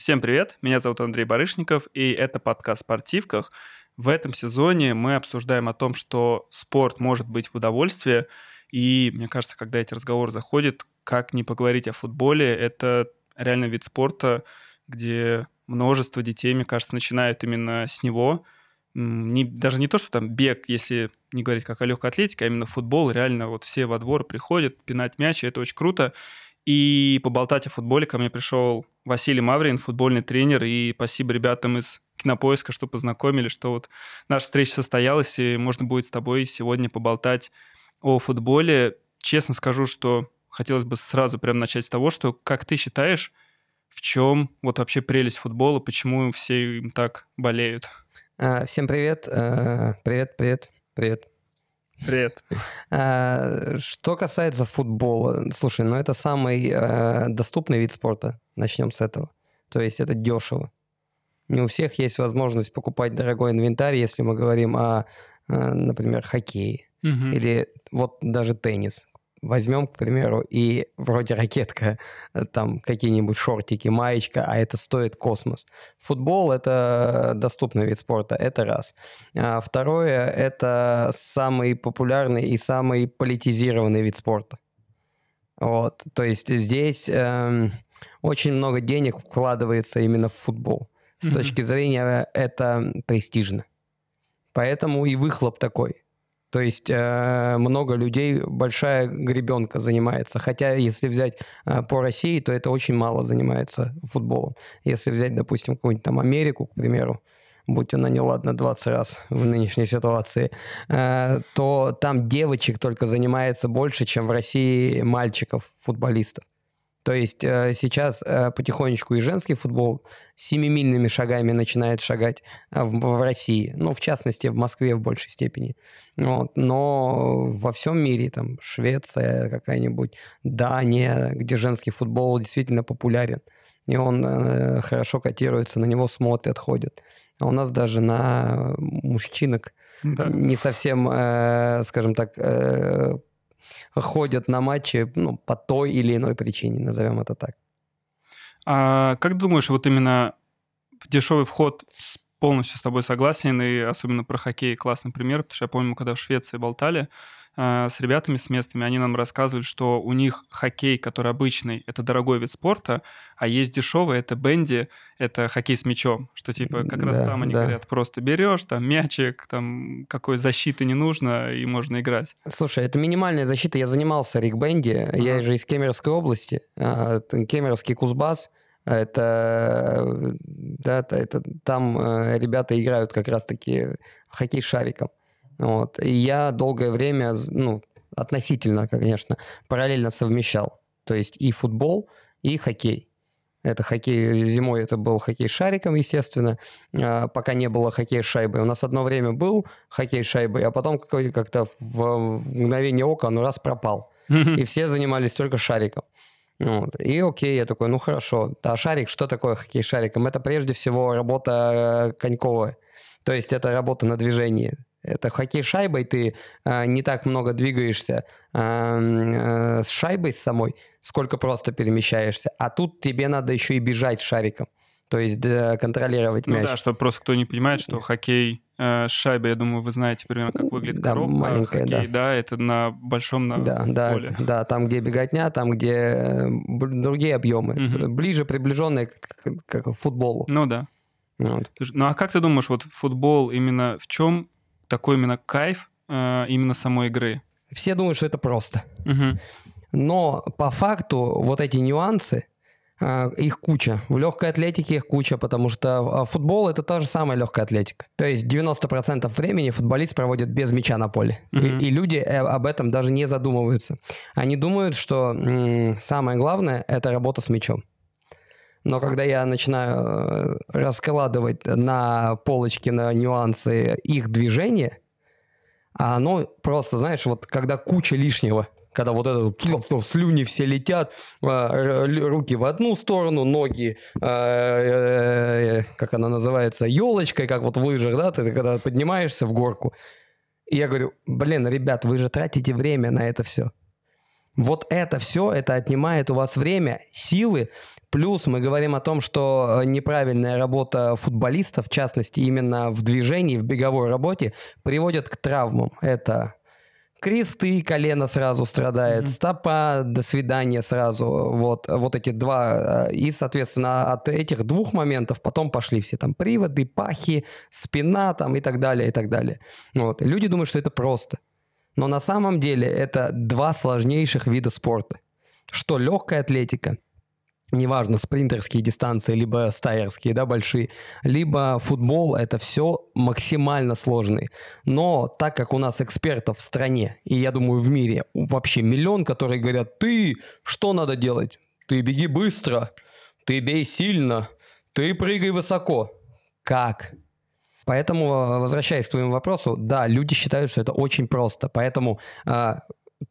Всем привет, меня зовут Андрей Барышников, и это подкаст «Спортивках». В этом сезоне мы обсуждаем о том, что спорт может быть в удовольствии, и мне кажется, когда эти разговоры заходят, как не поговорить о футболе, это реально вид спорта, где множество детей, мне кажется, начинают именно с него. Не, даже не то, что там бег, если не говорить как о легкой атлетике, а именно футбол, реально вот все во двор приходят пинать мяч, и это очень круто. И поболтать о футболе ко мне пришел Василий Маврин, футбольный тренер, и спасибо ребятам из Кинопоиска, что познакомили, что вот наша встреча состоялась, и можно будет с тобой сегодня поболтать о футболе. Честно скажу, что хотелось бы сразу прям начать с того, что как ты считаешь, в чем вот вообще прелесть футбола, почему все им так болеют? А, всем а, привет, привет, привет, привет. Привет. Э, что касается футбола, слушай, ну это самый э, доступный вид спорта, начнем с этого. То есть это дешево. Не у всех есть возможность покупать дорогой инвентарь, если мы говорим о, э, например, хоккее. Угу. Или вот даже теннис возьмем, к примеру, и вроде ракетка, э, там какие-нибудь шортики, маечка, а это стоит космос. Футбол — это доступный вид спорта, это раз. А второе — это самый популярный и самый политизированный вид спорта. Вот, то есть здесь эм, очень много денег вкладывается именно в футбол. С точки зрения э, это престижно. Поэтому и выхлоп такой. То есть э, много людей, большая гребенка занимается. Хотя, если взять э, по России, то это очень мало занимается футболом. Если взять, допустим, какую-нибудь там Америку, к примеру, будь она неладна 20 раз в нынешней ситуации, э, то там девочек только занимается больше, чем в России мальчиков, футболистов. То есть э, сейчас э, потихонечку и женский футбол семимильными шагами начинает шагать э, в России, ну, в частности, в Москве в большей степени. Вот. Но во всем мире, там, Швеция какая-нибудь, Дания, где женский футбол действительно популярен, и он хорошо котируется, на него смотрят, ходят. А у нас даже на мужчинок да. не совсем, скажем так, ходят на матчи ну, по той или иной причине, назовем это так. А как думаешь, вот именно в дешевый вход полностью с тобой согласен, и особенно про хоккей классный пример, потому что я помню, когда в Швеции болтали, Э, с ребятами с местными, они нам рассказывали что у них хоккей, который обычный, это дорогой вид спорта, а есть дешевый, это бенди, это хоккей с мячом, что типа как да, раз там они да. говорят, просто берешь там мячик, там какой защиты не нужно и можно играть. Слушай, это минимальная защита, я занимался рикбенди, ага. я же из Кемеровской области, а, Кемеровский Кузбасс, это, да, это, это там э, ребята играют как раз-таки в хоккей шариком. Вот. И я долгое время, ну, относительно, конечно, параллельно совмещал. То есть и футбол, и хоккей. Это хоккей, зимой это был хоккей с шариком, естественно, а, пока не было хоккей с шайбой. У нас одно время был хоккей с шайбой, а потом как-то в мгновение ока ну раз пропал. И все занимались только шариком. Вот. И окей, я такой, ну хорошо. А шарик, что такое хоккей с шариком? Это прежде всего работа э, коньковая. То есть это работа на движении. Это хоккей шайбой, ты э, не так много двигаешься э, э, с шайбой самой, сколько просто перемещаешься. А тут тебе надо еще и бежать шариком, то есть э, контролировать ну мяч. Ну да, чтобы просто кто не понимает, что хоккей э, с шайбой, я думаю, вы знаете примерно, как выглядит да, коробка. Маленькая, хоккей, да. да, это на большом на да, да, поле. Да, там, где беготня, там, где э, другие объемы. Угу. Ближе приближенные к, к, к футболу. Ну да. Вот. Ну а как ты думаешь, вот футбол именно в чем такой именно кайф э, именно самой игры. Все думают, что это просто. Угу. Но по факту вот эти нюансы, э, их куча. В легкой атлетике их куча, потому что э, футбол это та же самая легкая атлетика. То есть 90% времени футболист проводит без мяча на поле. Mm-hmm. И, и люди э, об этом даже не задумываются. Они думают, что м- самое главное это работа с мячом. Но когда я начинаю э, раскладывать на полочки на нюансы их движения, а оно просто, знаешь, вот когда куча лишнего, когда вот это слюни все летят, э, руки в одну сторону, ноги, э, как она называется, елочкой, как вот в лыжах, да, ты когда поднимаешься в горку. И я говорю, блин, ребят, вы же тратите время на это все. Вот это все, это отнимает у вас время, силы, Плюс мы говорим о том, что э, неправильная работа футболиста, в частности, именно в движении, в беговой работе, приводит к травмам. Это кресты, колено сразу страдает, mm-hmm. стопа, до свидания сразу. Вот, вот эти два. Э, и, соответственно, от этих двух моментов потом пошли все там приводы, пахи, спина там и так далее, и так далее. Вот. Люди думают, что это просто. Но на самом деле это два сложнейших вида спорта. Что легкая атлетика – неважно, спринтерские дистанции, либо стайерские, да, большие, либо футбол, это все максимально сложный. Но так как у нас экспертов в стране, и я думаю в мире вообще миллион, которые говорят, ты что надо делать? Ты беги быстро, ты бей сильно, ты прыгай высоко. Как? Поэтому, э, возвращаясь к твоему вопросу, да, люди считают, что это очень просто. Поэтому э,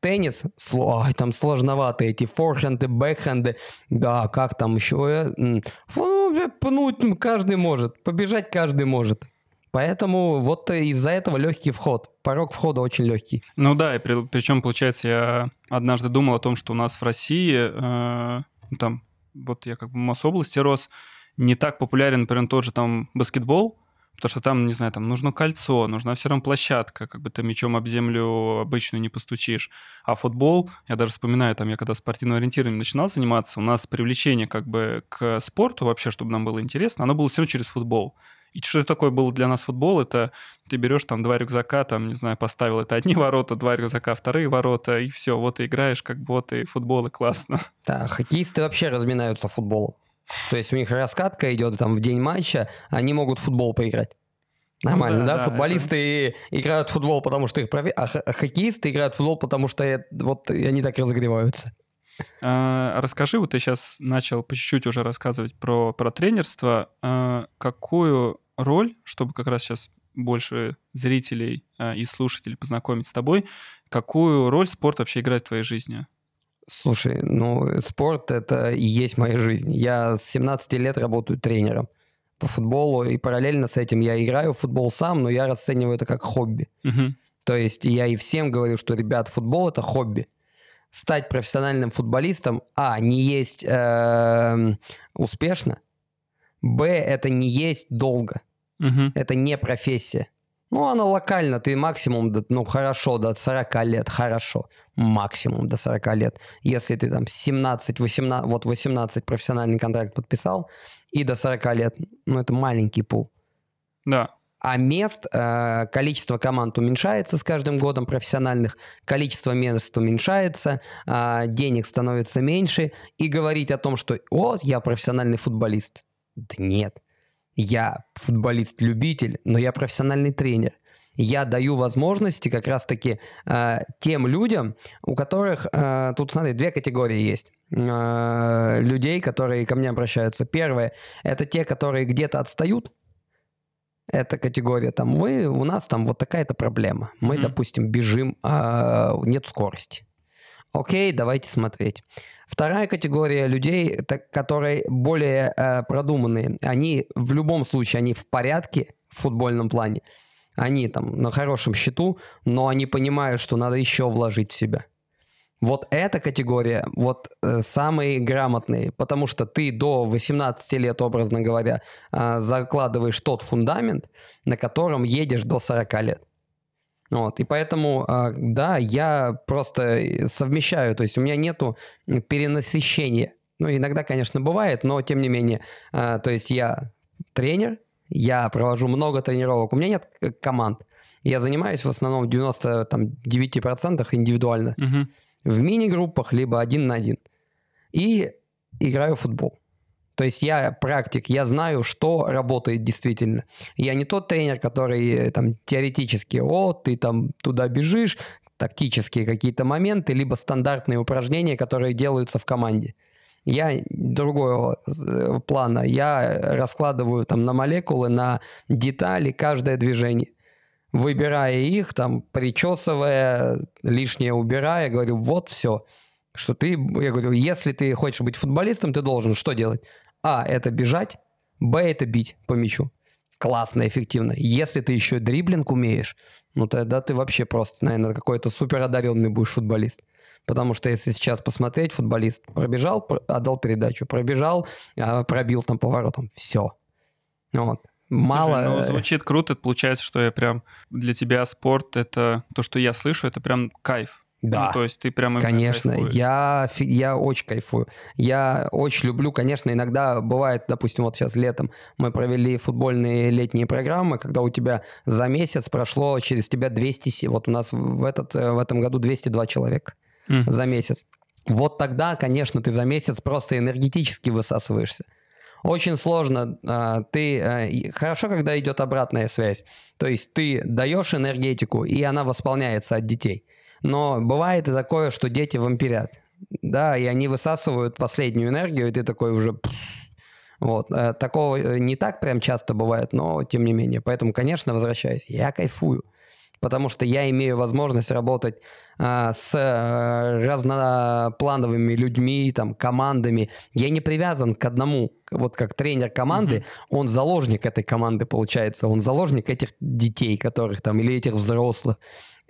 теннис, ай, там сложновато эти форхенды, бэкхенды, да, как там еще, э, ну, пнуть каждый может, побежать каждый может. Поэтому вот из-за этого легкий вход. Порог входа очень легкий. Ну да, и при, причем, получается, я однажды думал о том, что у нас в России, э, ну там, вот я как бы в Мособласти рос, не так популярен, например, тот же там баскетбол, Потому что там, не знаю, там нужно кольцо, нужна все равно площадка, как бы ты мячом об землю обычно не постучишь. А футбол, я даже вспоминаю, там я когда спортивным ориентированием начинал заниматься, у нас привлечение как бы к спорту вообще, чтобы нам было интересно, оно было все через футбол. И что это такое было для нас футбол? Это ты берешь там два рюкзака, там, не знаю, поставил это одни ворота, два рюкзака, вторые ворота, и все, вот и играешь, как бы вот и футбол, и классно. Да, хоккеисты вообще разминаются футболом. То есть у них раскатка идет там в день матча, они могут футбол поиграть. Нормально, ну, да, да? да? Футболисты это... играют в футбол, потому что их проверяют, а, а хоккеисты играют в футбол, потому что э, вот они так разогреваются. А, расскажи, вот ты сейчас начал по чуть-чуть уже рассказывать про, про тренерство. А, какую роль, чтобы как раз сейчас больше зрителей и слушателей познакомить с тобой, какую роль спорт вообще играет в твоей жизни? Слушай, ну, э, спорт — это и есть моя жизнь. Я с 17 лет работаю тренером по футболу, и параллельно с этим я играю в футбол сам, но я расцениваю это как хобби. Угу. То есть я и всем говорю, что, ребят, футбол — это хобби. Стать профессиональным футболистом, а, не есть э, успешно, б, это не есть долго. Угу. Это не профессия. Ну, она локально, ты максимум, ну, хорошо, до 40 лет, хорошо, максимум до 40 лет. Если ты там 17, 18, вот 18 профессиональный контракт подписал, и до 40 лет, ну, это маленький пул. Да. А мест, э, количество команд уменьшается с каждым годом профессиональных, количество мест уменьшается, э, денег становится меньше, и говорить о том, что «вот, я профессиональный футболист», да нет. Я футболист-любитель, но я профессиональный тренер. Я даю возможности как раз-таки э, тем людям, у которых, э, тут смотри, две категории есть э, людей, которые ко мне обращаются. Первое, это те, которые где-то отстают, эта категория, там, вы, у нас там вот такая-то проблема. Мы, mm-hmm. допустим, бежим, а нет скорости. Окей, давайте смотреть. Вторая категория людей, так, которые более э, продуманные, они в любом случае, они в порядке в футбольном плане, они там на хорошем счету, но они понимают, что надо еще вложить в себя. Вот эта категория, вот э, самые грамотные, потому что ты до 18 лет, образно говоря, э, закладываешь тот фундамент, на котором едешь до 40 лет. Вот, и поэтому, а, да, я просто э, совмещаю, то есть у меня нету перенасыщения. Ну, иногда, конечно, бывает, но тем не менее, а, то есть я тренер, я провожу много тренировок, у меня нет э, команд. Я занимаюсь в основном в 99% индивидуально. Угу. В мини-группах, либо один на один. И играю в футбол. То есть я практик, я знаю, что работает действительно. Я не тот тренер, который э, там теоретически, о, ты там туда бежишь, тактические какие-то моменты, либо стандартные упражнения, которые делаются в команде. Я другого э, плана. Я раскладываю там на молекулы, на детали каждое движение выбирая их, там, причесывая, лишнее убирая, говорю, вот все. Что ты, я говорю, если ты хочешь быть футболистом, ты должен что делать? А – это бежать, Б – это бить по мячу. Классно, эффективно. Если ты еще дриблинг умеешь, ну тогда ты вообще просто, наверное, какой-то супер одаренный будешь футболист. Потому что если сейчас посмотреть, футболист пробежал, отдал передачу, пробежал, а, пробил там поворотом. Все. Вот. Мало. Слушай, ну, э, звучит круто. Получается, что я прям для тебя спорт это то, что я слышу, это прям кайф. Ну, да. Ну, то есть ты прямо... Конечно, я, я очень кайфую. Я очень люблю, конечно, иногда бывает, допустим, вот сейчас летом мы провели футбольные летние программы, когда у тебя за месяц прошло через тебя 200... Вот у нас в, этот, э, в этом году 202 человека mm. за месяц. Вот тогда, конечно, ты за месяц просто энергетически высасываешься. Очень сложно. А, ты э, хорошо, когда идет обратная связь. То есть ты даешь энергетику, и она восполняется от детей. Но бывает и такое, что дети вампирят. Да, и они высасывают последнюю энергию, и ты такой уже... Вот. Э, такого э, не так прям часто бывает, но тем не менее. Поэтому, конечно, возвращаюсь. Я кайфую. Потому что я имею возможность работать а, с а, разноплановыми людьми, там, командами. Я не привязан к одному. Вот как тренер команды, mm-hmm. он заложник этой команды, получается. Он заложник этих детей, которых там, или этих взрослых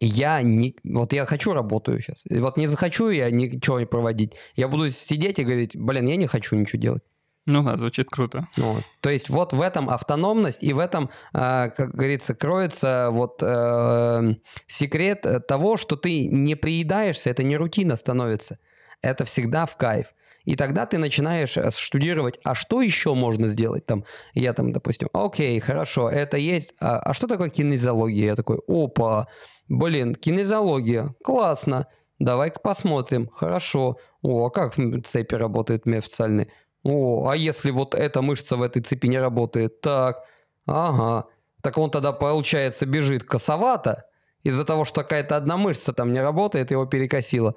я не... Вот я хочу работаю сейчас. И вот не захочу я ничего не проводить. Я буду сидеть и говорить, блин, я не хочу ничего делать. Ну да, звучит круто. Вот. То есть вот в этом автономность и в этом, э, как говорится, кроется вот э, секрет того, что ты не приедаешься, это не рутина становится, это всегда в кайф. И тогда ты начинаешь штудировать, э, а что еще можно сделать там? Я там, допустим, окей, хорошо, это есть, а, а что такое кинезиология? Я такой, опа, Блин, кинезология, Классно. Давай-ка посмотрим. Хорошо. О, а как цепи работают неофициальные? О, а если вот эта мышца в этой цепи не работает? Так, ага. Так он тогда, получается, бежит косовато. Из-за того, что какая-то одна мышца там не работает, его перекосило.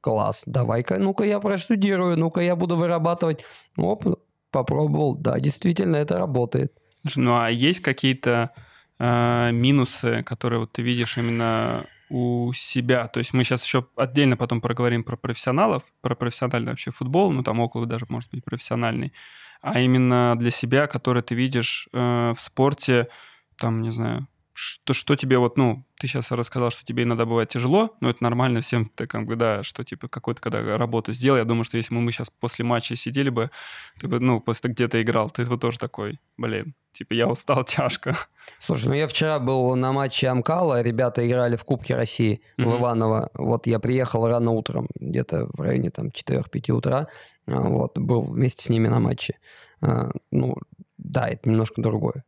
Класс, давай-ка, ну-ка я простудирую, ну-ка я буду вырабатывать. Оп, попробовал, да, действительно, это работает. Ну а есть какие-то э, минусы, которые вот ты видишь именно у себя. То есть мы сейчас еще отдельно потом проговорим про профессионалов, про профессиональный вообще футбол, ну там около даже может быть профессиональный, а именно для себя, который ты видишь э, в спорте, там, не знаю, что, что тебе вот, ну, ты сейчас рассказал, что тебе иногда бывает тяжело, но это нормально всем, ты как бы, да, что, типа, какой-то, когда работу сделал, я думаю, что если бы мы сейчас после матча сидели бы, ты бы, ну, после где-то играл, ты бы тоже такой, блин, типа, я устал тяжко. Слушай, ну, я вчера был на матче Амкала, ребята играли в Кубке России mm-hmm. в Иваново, вот я приехал рано утром, где-то в районе, там, 4-5 утра, а, вот, был вместе с ними на матче. А, ну, да, это немножко другое.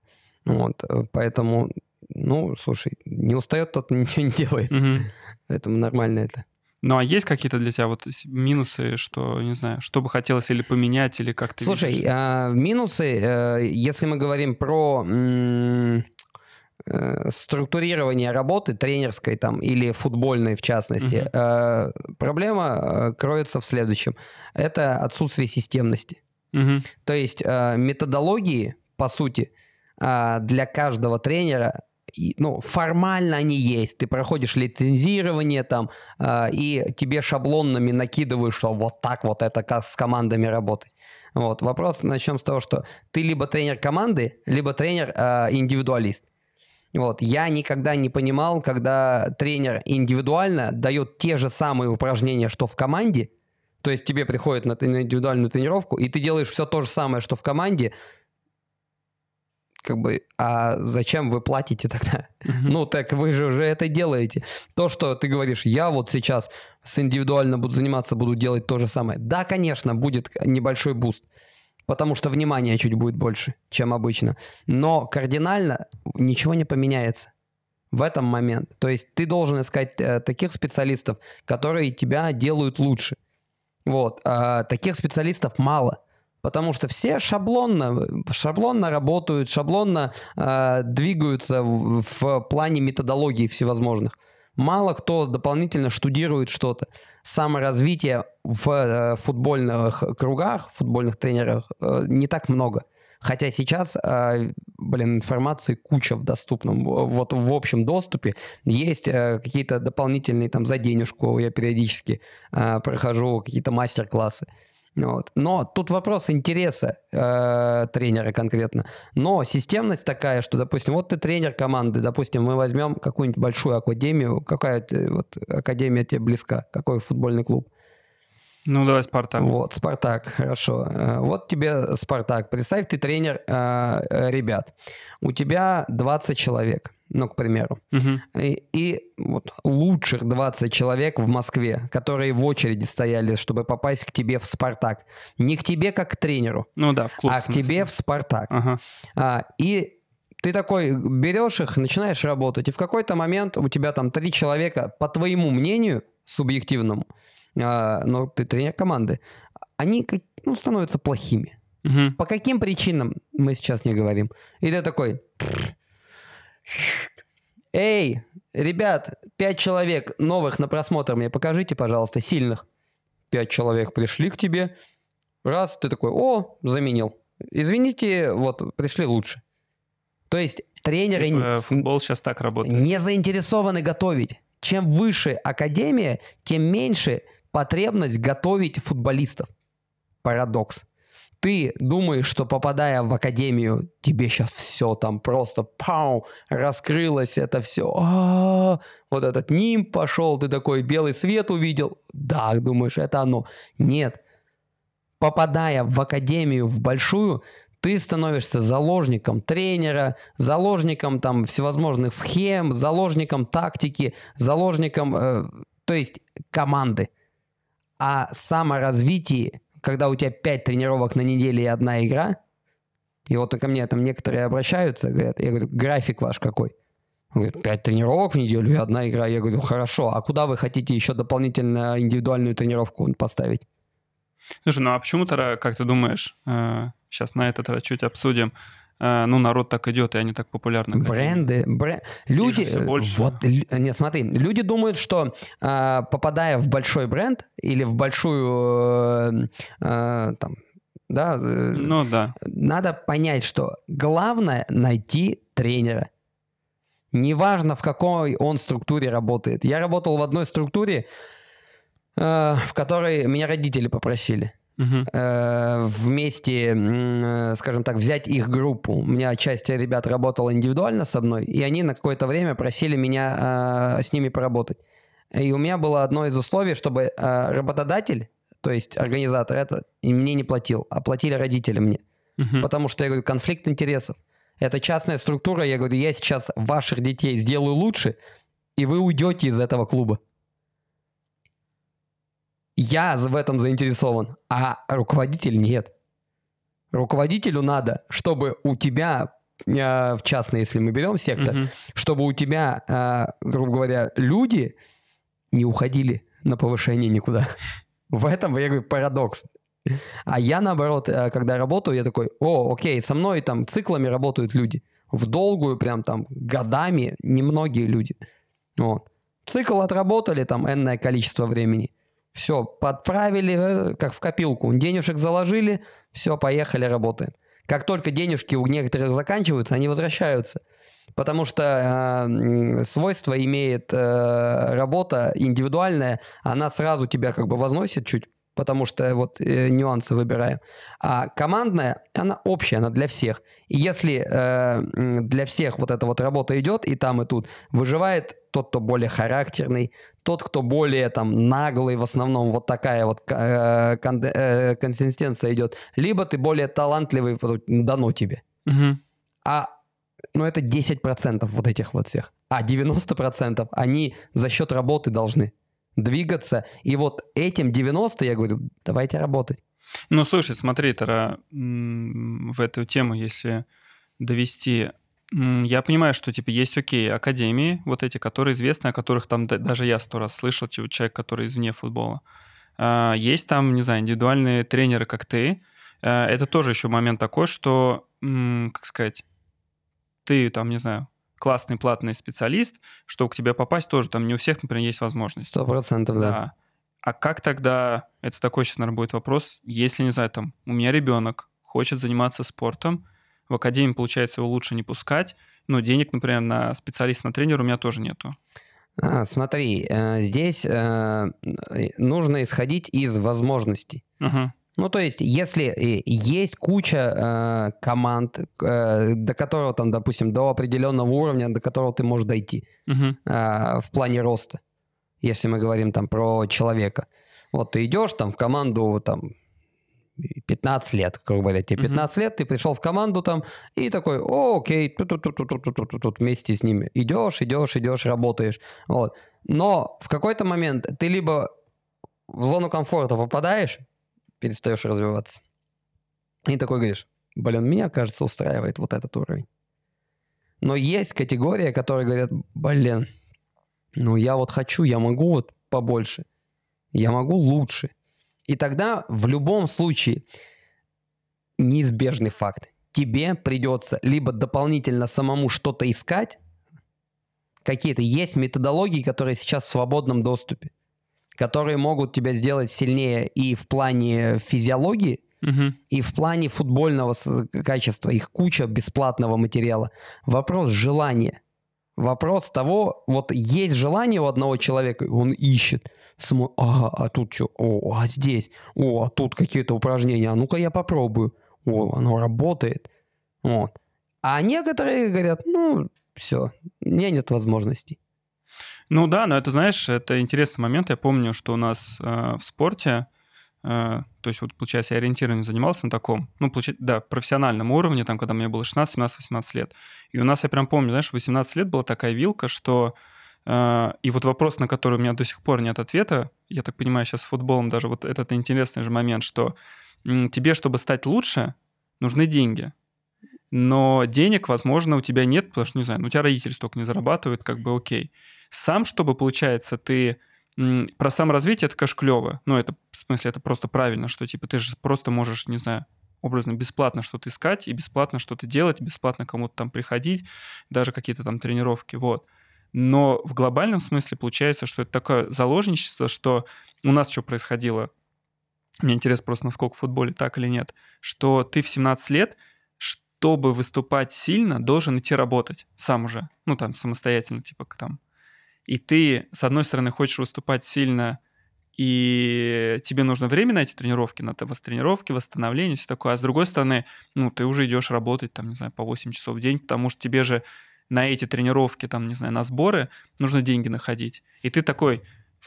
Вот, э, поэтому ну, слушай, не устает тот, ничего не делает. Угу. Поэтому нормально это. Ну, а есть какие-то для тебя вот минусы, что, не знаю, что бы хотелось или поменять, или как-то... Слушай, видишь? А, минусы, э, если мы говорим про э, структурирование работы, тренерской там, или футбольной в частности, угу. э, проблема э, кроется в следующем. Это отсутствие системности. Угу. То есть э, методологии, по сути, а, для каждого тренера и, ну, формально они есть, ты проходишь лицензирование там, э, и тебе шаблонами накидывают, что вот так вот это как с командами работать. Вот, вопрос начнем с того, что ты либо тренер команды, либо тренер-индивидуалист. А, э, вот. Я никогда не понимал, когда тренер индивидуально дает те же самые упражнения, что в команде, то есть тебе приходят на, на индивидуальную тренировку, и ты делаешь все то же самое, что в команде, как бы, а зачем вы платите тогда? Uh-huh. Ну, так вы же уже это делаете. То, что ты говоришь, я вот сейчас с индивидуально буду заниматься, буду делать то же самое. Да, конечно, будет небольшой буст, потому что внимания чуть будет больше, чем обычно. Но кардинально ничего не поменяется в этом момент. То есть ты должен искать э, таких специалистов, которые тебя делают лучше. Вот. Э, таких специалистов мало. Потому что все шаблонно, шаблонно работают, шаблонно э, двигаются в, в плане методологии всевозможных. Мало кто дополнительно штудирует что-то. Саморазвитие в э, футбольных кругах, футбольных тренерах э, не так много. Хотя сейчас, э, блин, информации куча в доступном, вот в общем доступе. Есть э, какие-то дополнительные, там, за денежку я периодически э, прохожу какие-то мастер-классы. Э, вот. Но тут вопрос интереса э, тренера конкретно. Но системность такая, что, допустим, вот ты тренер команды, допустим, мы возьмем какую-нибудь большую академию, какая вот, академия тебе близка, какой футбольный клуб. Ну, давай Спартак. Вот, Спартак, хорошо. Э, вот тебе Спартак. Представь, ты тренер э, ребят. У тебя 20 человек ну, к примеру, угу. и, и вот лучших 20 человек в Москве, которые в очереди стояли, чтобы попасть к тебе в «Спартак». Не к тебе как к тренеру, ну да, в клуб, а к тебе в «Спартак». Ага. А, и ты такой берешь их, начинаешь работать, и в какой-то момент у тебя там три человека, по твоему мнению, субъективному, а, но ну, ты тренер команды, они ну, становятся плохими. Угу. По каким причинам мы сейчас не говорим. И ты такой, Эй, ребят, пять человек новых на просмотр мне покажите, пожалуйста, сильных. Пять человек пришли к тебе. Раз, ты такой, о, заменил. Извините, вот, пришли лучше. То есть тренеры... Типа, футбол сейчас так работает. Не заинтересованы готовить. Чем выше академия, тем меньше потребность готовить футболистов. Парадокс ты думаешь, что попадая в академию, тебе сейчас все там просто пау, раскрылось это все. А-а-а, вот этот ним пошел, ты такой белый свет увидел. Да, думаешь, это оно. Нет. Попадая в академию, в большую, ты становишься заложником тренера, заложником там всевозможных схем, заложником тактики, заложником, э, то есть команды. А саморазвитие – когда у тебя 5 тренировок на неделе и одна игра, и вот ко мне там некоторые обращаются, говорят, я говорю, график ваш какой? Он говорит, 5 тренировок в неделю и одна игра. Я говорю, «Ну, хорошо, а куда вы хотите еще дополнительно индивидуальную тренировку поставить? Слушай, ну а почему тогда, как ты думаешь, э, сейчас на это чуть обсудим, Э, ну, народ так идет, и они так популярны. Бренды, брен... люди, э, вот, э, нет, смотри, люди думают, что попадая в большой бренд или в большую, там, да, ну, да, надо понять, что главное найти тренера. Неважно, в какой он структуре работает. Я работал в одной структуре, в которой меня родители попросили. Э, вместе, э, скажем так, взять их группу. У меня часть ребят работала индивидуально со мной, и они на какое-то время просили меня э, с ними поработать. И у меня было одно из условий, чтобы работодатель, то есть организатор, это мне не платил, а платили родители мне. Потому что, я говорю, конфликт интересов. Это частная структура, я говорю, я сейчас ваших детей сделаю лучше, и вы уйдете из этого клуба я в этом заинтересован, а руководитель нет. Руководителю надо, чтобы у тебя, э, в частности, если мы берем сектор, угу. чтобы у тебя, э, грубо говоря, люди не уходили на повышение никуда. В этом, я говорю, парадокс. А я, наоборот, э, когда работаю, я такой, о, окей, со мной там циклами работают люди. В долгую, прям там годами, немногие люди. Вот. Цикл отработали там энное количество времени. Все, подправили, э, как в копилку. Денежек заложили, все, поехали, работаем. Как только денежки у некоторых заканчиваются, они возвращаются. Потому что э, свойство имеет э, работа индивидуальная, она сразу тебя как бы возносит чуть, потому что вот э, нюансы выбираем. А командная, она общая, она для всех. И если э, для всех вот эта вот работа идет и там, и тут, выживает тот, кто более характерный, тот, кто более там наглый, в основном вот такая вот э, э, консистенция идет, либо ты более талантливый, дано ну тебе. Угу. А ну это 10% вот этих вот всех. А 90% они за счет работы должны двигаться. И вот этим 90 я говорю, давайте работать. Ну, слушай, смотри, Тара, в эту тему, если довести я понимаю, что, типа, есть, окей, академии вот эти, которые известны, о которых там даже я сто раз слышал, типа человек, который извне футбола. А, есть там, не знаю, индивидуальные тренеры, как ты. А, это тоже еще момент такой, что, как сказать, ты там, не знаю, классный платный специалист, что к тебе попасть тоже там не у всех, например, есть возможность. Сто процентов, да. да. А как тогда, это такой сейчас, наверное, будет вопрос, если, не знаю, там, у меня ребенок хочет заниматься спортом, в академию, получается, его лучше не пускать. Но денег, например, на специалиста, на тренера у меня тоже нету. А, смотри, э, здесь э, нужно исходить из возможностей. Угу. Ну, то есть, если э, есть куча э, команд, э, до которого там, допустим, до определенного уровня, до которого ты можешь дойти угу. э, в плане роста, если мы говорим там про человека. Вот ты идешь там в команду там 15 лет, как бы, тебе 15 mm-hmm. лет, ты пришел в команду там, и такой, О, окей, тут вместе с ними идешь, идешь, идешь, работаешь, вот. Но в какой-то момент ты либо в зону комфорта попадаешь, перестаешь развиваться, и такой говоришь, блин, меня, кажется, устраивает вот этот уровень. Но есть категория, которые говорят, блин, ну я вот хочу, я могу вот побольше, я могу лучше – и тогда в любом случае неизбежный факт. Тебе придется либо дополнительно самому что-то искать, какие-то есть методологии, которые сейчас в свободном доступе, которые могут тебя сделать сильнее и в плане физиологии, угу. и в плане футбольного качества. Их куча бесплатного материала. Вопрос желания. Вопрос того, вот есть желание у одного человека, он ищет. Смо... Ага, а тут что? О, а здесь? О, а тут какие-то упражнения. А ну-ка я попробую. О, оно работает. Вот. А некоторые говорят, ну, все, у меня нет возможностей. Ну да, но это, знаешь, это интересный момент. Я помню, что у нас э, в спорте, э, то есть вот, получается, я ориентированно занимался на таком, ну, получается, да, профессиональном уровне, там, когда мне было 16, 17, 18 лет. И у нас, я прям помню, знаешь, 18 лет была такая вилка, что а, и вот вопрос, на который у меня до сих пор нет ответа, я так понимаю, сейчас с футболом даже вот этот интересный же момент, что тебе, чтобы стать лучше, нужны деньги. Но денег, возможно, у тебя нет, потому что, не знаю, ну, у тебя родители столько не зарабатывают, как бы окей. Сам, чтобы, получается, ты про саморазвитие это, конечно, клево. Ну, это, в смысле, это просто правильно, что, типа, ты же просто можешь, не знаю, образно бесплатно что-то искать и бесплатно что-то делать, бесплатно кому-то там приходить, даже какие-то там тренировки, вот но в глобальном смысле получается, что это такое заложничество, что у нас что происходило, мне интересно просто, насколько в футболе так или нет, что ты в 17 лет, чтобы выступать сильно, должен идти работать сам уже, ну там самостоятельно, типа там. И ты, с одной стороны, хочешь выступать сильно, и тебе нужно время на эти тренировки, на тренировки, восстановление, все такое. А с другой стороны, ну, ты уже идешь работать, там, не знаю, по 8 часов в день, потому что тебе же на эти тренировки, там, не знаю, на сборы нужно деньги находить. И ты такой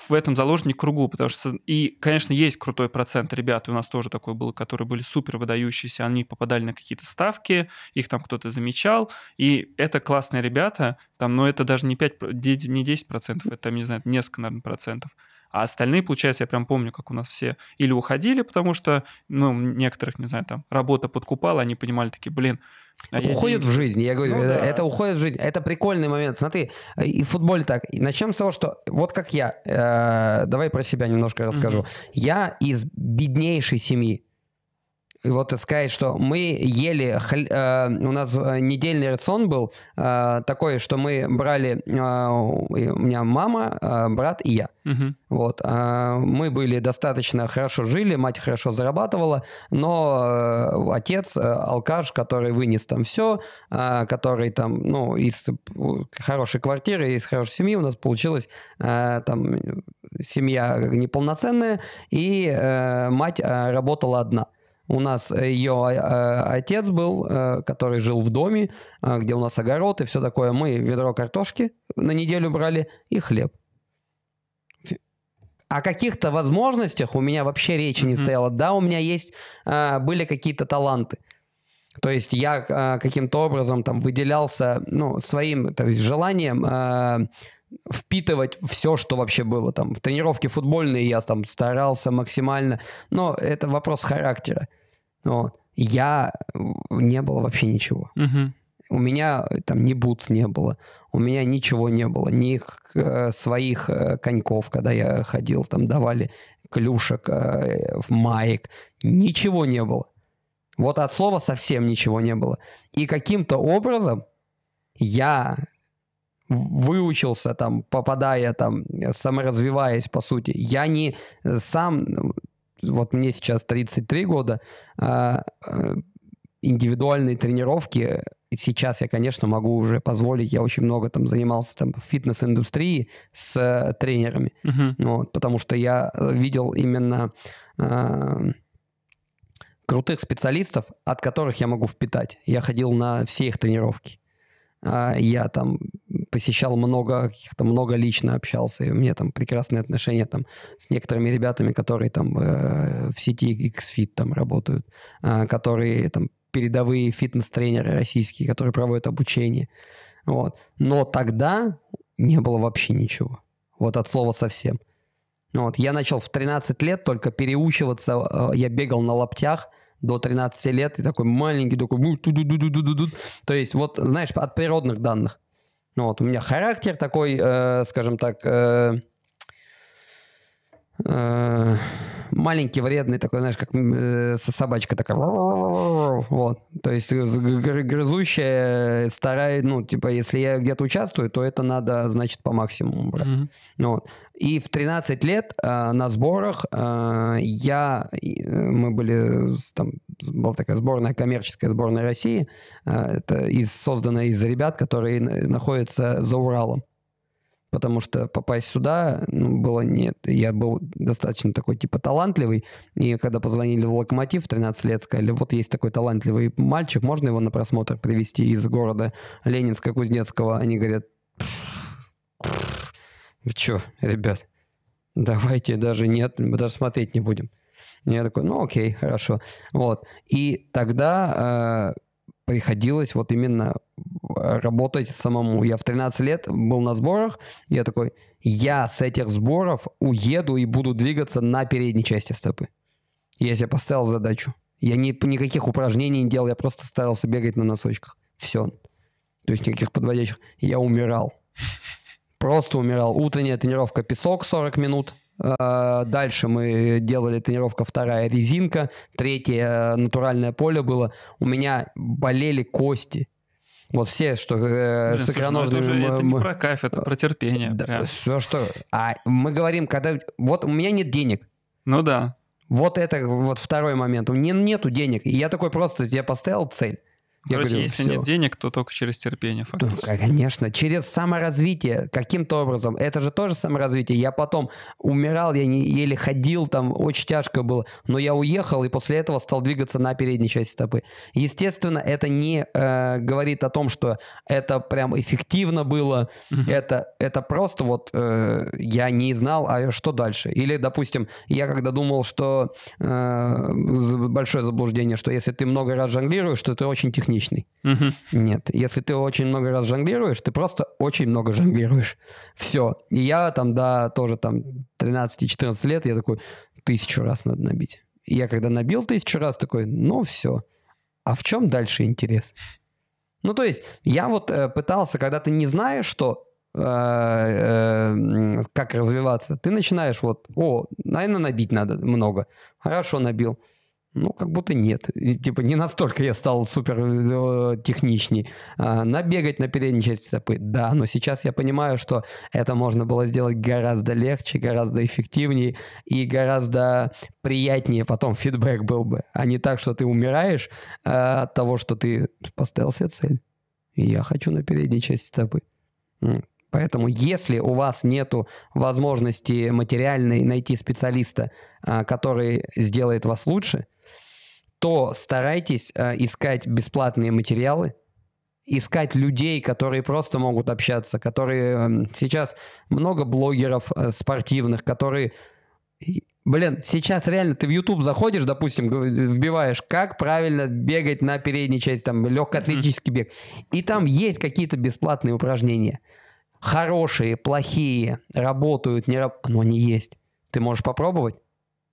в этом заложник кругу, потому что... И, конечно, есть крутой процент ребят, у нас тоже такой был которые были супер выдающиеся, они попадали на какие-то ставки, их там кто-то замечал, и это классные ребята, там, но это даже не, 5, не 10%, это, там, не знаю, несколько, наверное, процентов. А остальные, получается, я прям помню, как у нас все или уходили, потому что, ну, некоторых, не знаю, там, работа подкупала, они понимали такие, блин, а уходит я... в жизнь, я говорю, ну, это, да. это уходит в жизнь, это прикольный момент. Смотри, э, и в футболе так. И начнем с того, что вот как я, э, давай про себя немножко расскажу. Угу. Я из беднейшей семьи вот сказать, что мы ели, э, у нас э, недельный рацион был э, такой, что мы брали, э, у меня мама, э, брат и я. Угу. Вот, э, мы были достаточно хорошо жили, мать хорошо зарабатывала, но э, отец э, алкаш, который вынес там все, э, который там, ну, из хорошей квартиры, из хорошей семьи у нас получилось э, там семья неполноценная, и э, мать э, работала одна. У нас э, ее а, а, отец был, э, который жил в доме, э, где у нас огород и все такое. Мы ведро картошки на неделю брали и хлеб. О каких-то возможностях у меня вообще речи не стояло. Да, у меня есть, были какие-то таланты. То есть я каким-то образом там выделялся, ну, своим то есть, желанием впитывать все, что вообще было там. В тренировке футбольные я там старался максимально, но это вопрос характера. Вот. Я э, не было вообще ничего. Угу. У меня э, там ни бутс не было, у меня ничего не было, ни э, своих э, коньков, когда я ходил, там давали клюшек, э, маек, ничего не было. Вот от слова совсем ничего не было. И каким-то образом я выучился, там, попадая, там, саморазвиваясь, по сути. Я не э, сам, вот мне сейчас 33 года, а, э, индивидуальные тренировки э, сейчас я, конечно, могу уже позволить. Я очень много там занимался там в фитнес-индустрии с тренерами, uh-huh. вот, потому что я видел именно крутых специалистов, от которых я могу впитать. Я ходил на все их тренировки. А, я там посещал много каких-то, много лично общался, и у меня там прекрасные отношения там с некоторыми ребятами, которые там э, в сети XFit там работают, э, которые там передовые фитнес-тренеры российские, которые проводят обучение. Вот. Но тогда не было вообще ничего. Вот от слова совсем. Вот. Я начал в 13 лет только переучиваться. Э, я бегал на лаптях до 13 лет и такой маленький, такой... Ну, То есть вот, знаешь, от природных данных. Ну, вот у меня характер такой, э, скажем так, э, Э, маленький, вредный такой, знаешь, как э, собачка такая. Вот. То есть грызущая, старая, ну, типа, если я где-то участвую, то это надо, значит, по максимуму брать. Mm-hmm. Вот. И в 13 лет э, на сборах э, я, э, мы были, там была такая сборная, коммерческая сборная России, э, это из, созданная из ребят, которые находятся за Уралом потому что попасть сюда ну, было нет. Я был достаточно такой, типа, талантливый, и когда позвонили в «Локомотив» в 13 лет, сказали, вот есть такой талантливый мальчик, можно его на просмотр привести из города Ленинска-Кузнецкого? Они говорят, вы что, ребят, давайте даже нет, мы даже смотреть не будем. Я такой, ну окей, хорошо. Вот. И тогда э, приходилось вот именно э, работать самому. Я в 13 лет был на сборах, я такой, я с этих сборов уеду и буду двигаться на передней части стопы. Я себе поставил задачу. Я ни, никаких упражнений не делал, я просто старался бегать на носочках. Все. То есть никаких подводящих. Я умирал. Просто умирал. Утренняя тренировка песок 40 минут, Э, дальше мы делали тренировка вторая резинка, третья э, натуральное поле было. У меня болели кости. Вот все, что э, с икроножными... Слушай, ну это, мы, не про кайф, это про терпение. Да, Все, что... А мы говорим, когда... Вот у меня нет денег. Ну да. Вот это вот второй момент. У меня нету денег. И я такой просто, я поставил цель. Я говорю, если все. нет денег, то только через терпение. Фактически. Да, конечно, через саморазвитие каким-то образом. Это же тоже саморазвитие. Я потом умирал, я не, еле ходил, там очень тяжко было, но я уехал и после этого стал двигаться на передней части стопы. Естественно, это не э, говорит о том, что это прям эффективно было. Угу. Это это просто вот э, я не знал, а что дальше. Или, допустим, я когда думал, что э, большое заблуждение, что если ты много раз жонглируешь, что ты очень технически техничный. Угу. Нет. Если ты очень много раз жонглируешь, ты просто очень много жонглируешь. Все. И я там, да, тоже там 13-14 лет, я такой, тысячу раз надо набить. И я когда набил тысячу раз, такой, ну все. А в чем дальше интерес? Ну, то есть, я вот э, пытался, когда ты не знаешь, что э, э, как развиваться, ты начинаешь вот, о, наверное, набить надо много. Хорошо набил. Ну, как будто нет. И, типа не настолько я стал супер э, техничней. А, набегать на передней части стопы, да, но сейчас я понимаю, что это можно было сделать гораздо легче, гораздо эффективнее и гораздо приятнее потом фидбэк был бы, а не так, что ты умираешь э, от того, что ты поставил себе цель. Я хочу на передней части стопы. Поэтому, если у вас нет возможности материальной найти специалиста, а, который сделает вас лучше, то старайтесь э, искать бесплатные материалы, искать людей, которые просто могут общаться, которые эм, сейчас много блогеров э, спортивных, которые Блин, сейчас реально ты в YouTube заходишь, допустим, вбиваешь, как правильно бегать на передней части, там, легкоатлетический бег. И там есть какие-то бесплатные упражнения. Хорошие, плохие, работают, не работают. Но они есть. Ты можешь попробовать?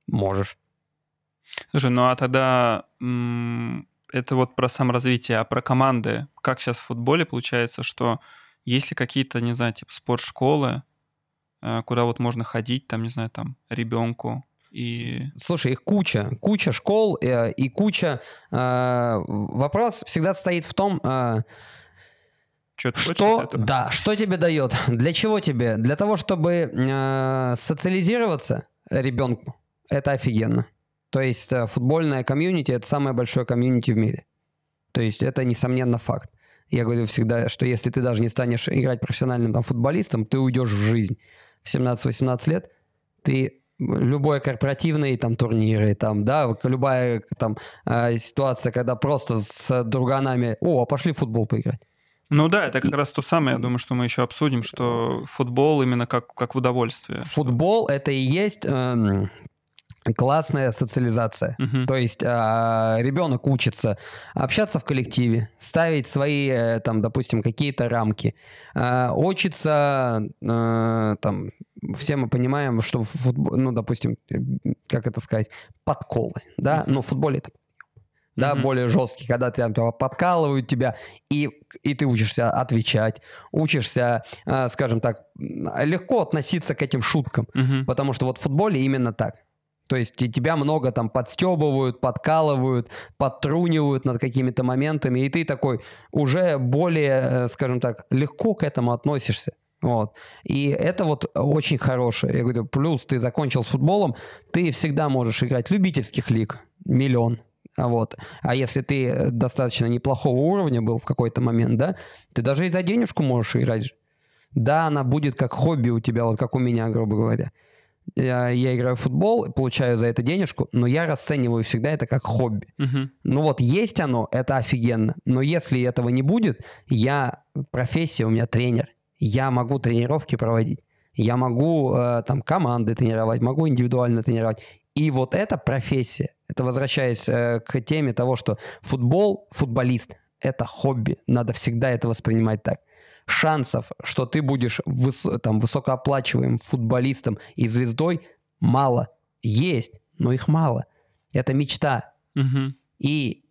Можешь. Слушай, ну а тогда это вот про саморазвитие, а про команды. Как сейчас в футболе получается, что есть ли какие-то, не знаю, типа спортшколы, э, куда вот можно ходить, там, не знаю, там, ребенку, и... Слушай, их куча, куча школ э, и куча... Э, вопрос всегда стоит в том, э, что, что да, что тебе дает, для чего тебе, для того, чтобы э, социализироваться ребенку, это офигенно. То есть э, футбольная комьюнити — это самое большое комьюнити в мире. То есть это, несомненно, факт. Я говорю всегда, что если ты даже не станешь играть профессиональным там, футболистом, ты уйдешь в жизнь. В 17-18 лет ты любой корпоративные там турниры, там, да, любая там э, ситуация, когда просто с друганами, о, а пошли в футбол поиграть. Ну да, это как и... раз то самое, я думаю, что мы еще обсудим, что футбол именно как, как удовольствие. Футбол что... это и есть э, классная социализация. Угу. То есть э, а, ребенок учится общаться в коллективе, ставить свои, э, там, допустим, какие-то рамки, э, учится, э, там, все мы понимаем, что, футбол, ну, допустим, как это сказать, подколы, да, угу. Ну, но в футболе это да, mm-hmm. более жесткий, когда ты там подкалывают тебя, и, и ты учишься отвечать, учишься, э, скажем так, легко относиться к этим шуткам, mm-hmm. потому что вот в футболе именно так. То есть тебя много там подстебывают, подкалывают, подтрунивают над какими-то моментами, и ты такой уже более, э, скажем так, легко к этому относишься. Вот. И это вот очень хорошее. Я говорю, плюс ты закончил с футболом, ты всегда можешь играть любительских лиг, миллион, вот. А если ты достаточно неплохого уровня был в какой-то момент, да, ты даже и за денежку можешь играть. Да, она будет как хобби у тебя, вот как у меня, грубо говоря. Э, я играю в футбол, получаю за это денежку, но я расцениваю всегда это как хобби. Uh -huh. Ну вот есть оно, это офигенно, но если этого не будет, я профессия у меня тренер, я могу тренировки проводить, я могу э, там команды тренировать, могу индивидуально тренировать, и вот эта профессия, это возвращаясь э, к теме того, что футбол, футболист, это хобби, надо всегда это воспринимать так шансов, что ты будешь выс там, высокооплачиваемым футболистом и звездой, мало. Есть, но их мало. Это мечта. Угу. И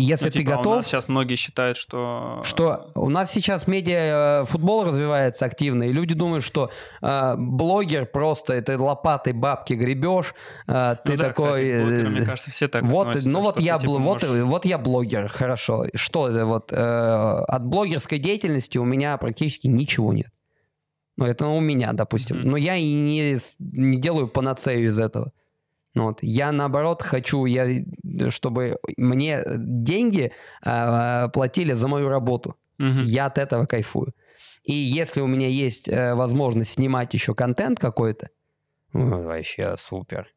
если ну, типа, ты готов... у нас сейчас многие считают, что... Что у нас сейчас медиа э, футбол развивается активно, и люди думают, что э, блогер просто это лопатой бабки гребешь, э, ты ну, да, такой... Кстати, э, блогеры, мне кажется, все так вот, относятся, Ну вот я, ты, типа, вот, вот я блогер, хорошо. Что это вот? Э, от блогерской деятельности у меня практически ничего нет. Ну, это у меня, допустим. Mm-hmm. Но я и не, не делаю панацею из этого. Ну вот. Я, наоборот, хочу, я Э, чтобы мне деньги э, платили за мою работу. Угу. Я от этого кайфую. И если у меня есть э, возможность снимать еще контент какой-то, ну, вообще супер.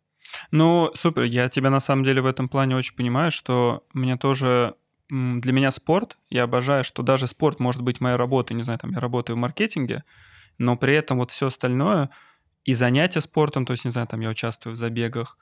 Ну, супер. Я тебя на самом деле в этом плане очень понимаю, что мне тоже для меня спорт, я обожаю, что даже спорт может быть моей работой, не знаю, там я работаю в маркетинге, но при этом вот все остальное и занятия спортом, то есть, не знаю, там я участвую в забегах,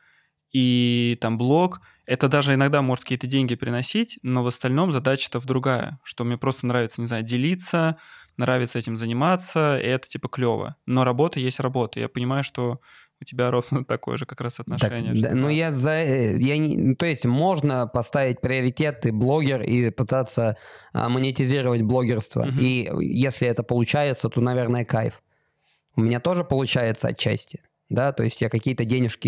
и там блог. Это даже иногда может какие-то деньги приносить, но в остальном задача-то в другая, что мне просто нравится, не знаю, делиться, нравится этим заниматься, и это типа клево. Но работа есть работа. Я понимаю, что у тебя ровно такое же как раз отношение. Так, да, ну я за, э, я не, то есть можно поставить приоритеты блогер и пытаться а, монетизировать блогерство. Угу. И если это получается, то, наверное, кайф. У меня тоже получается отчасти да, то есть я какие-то денежки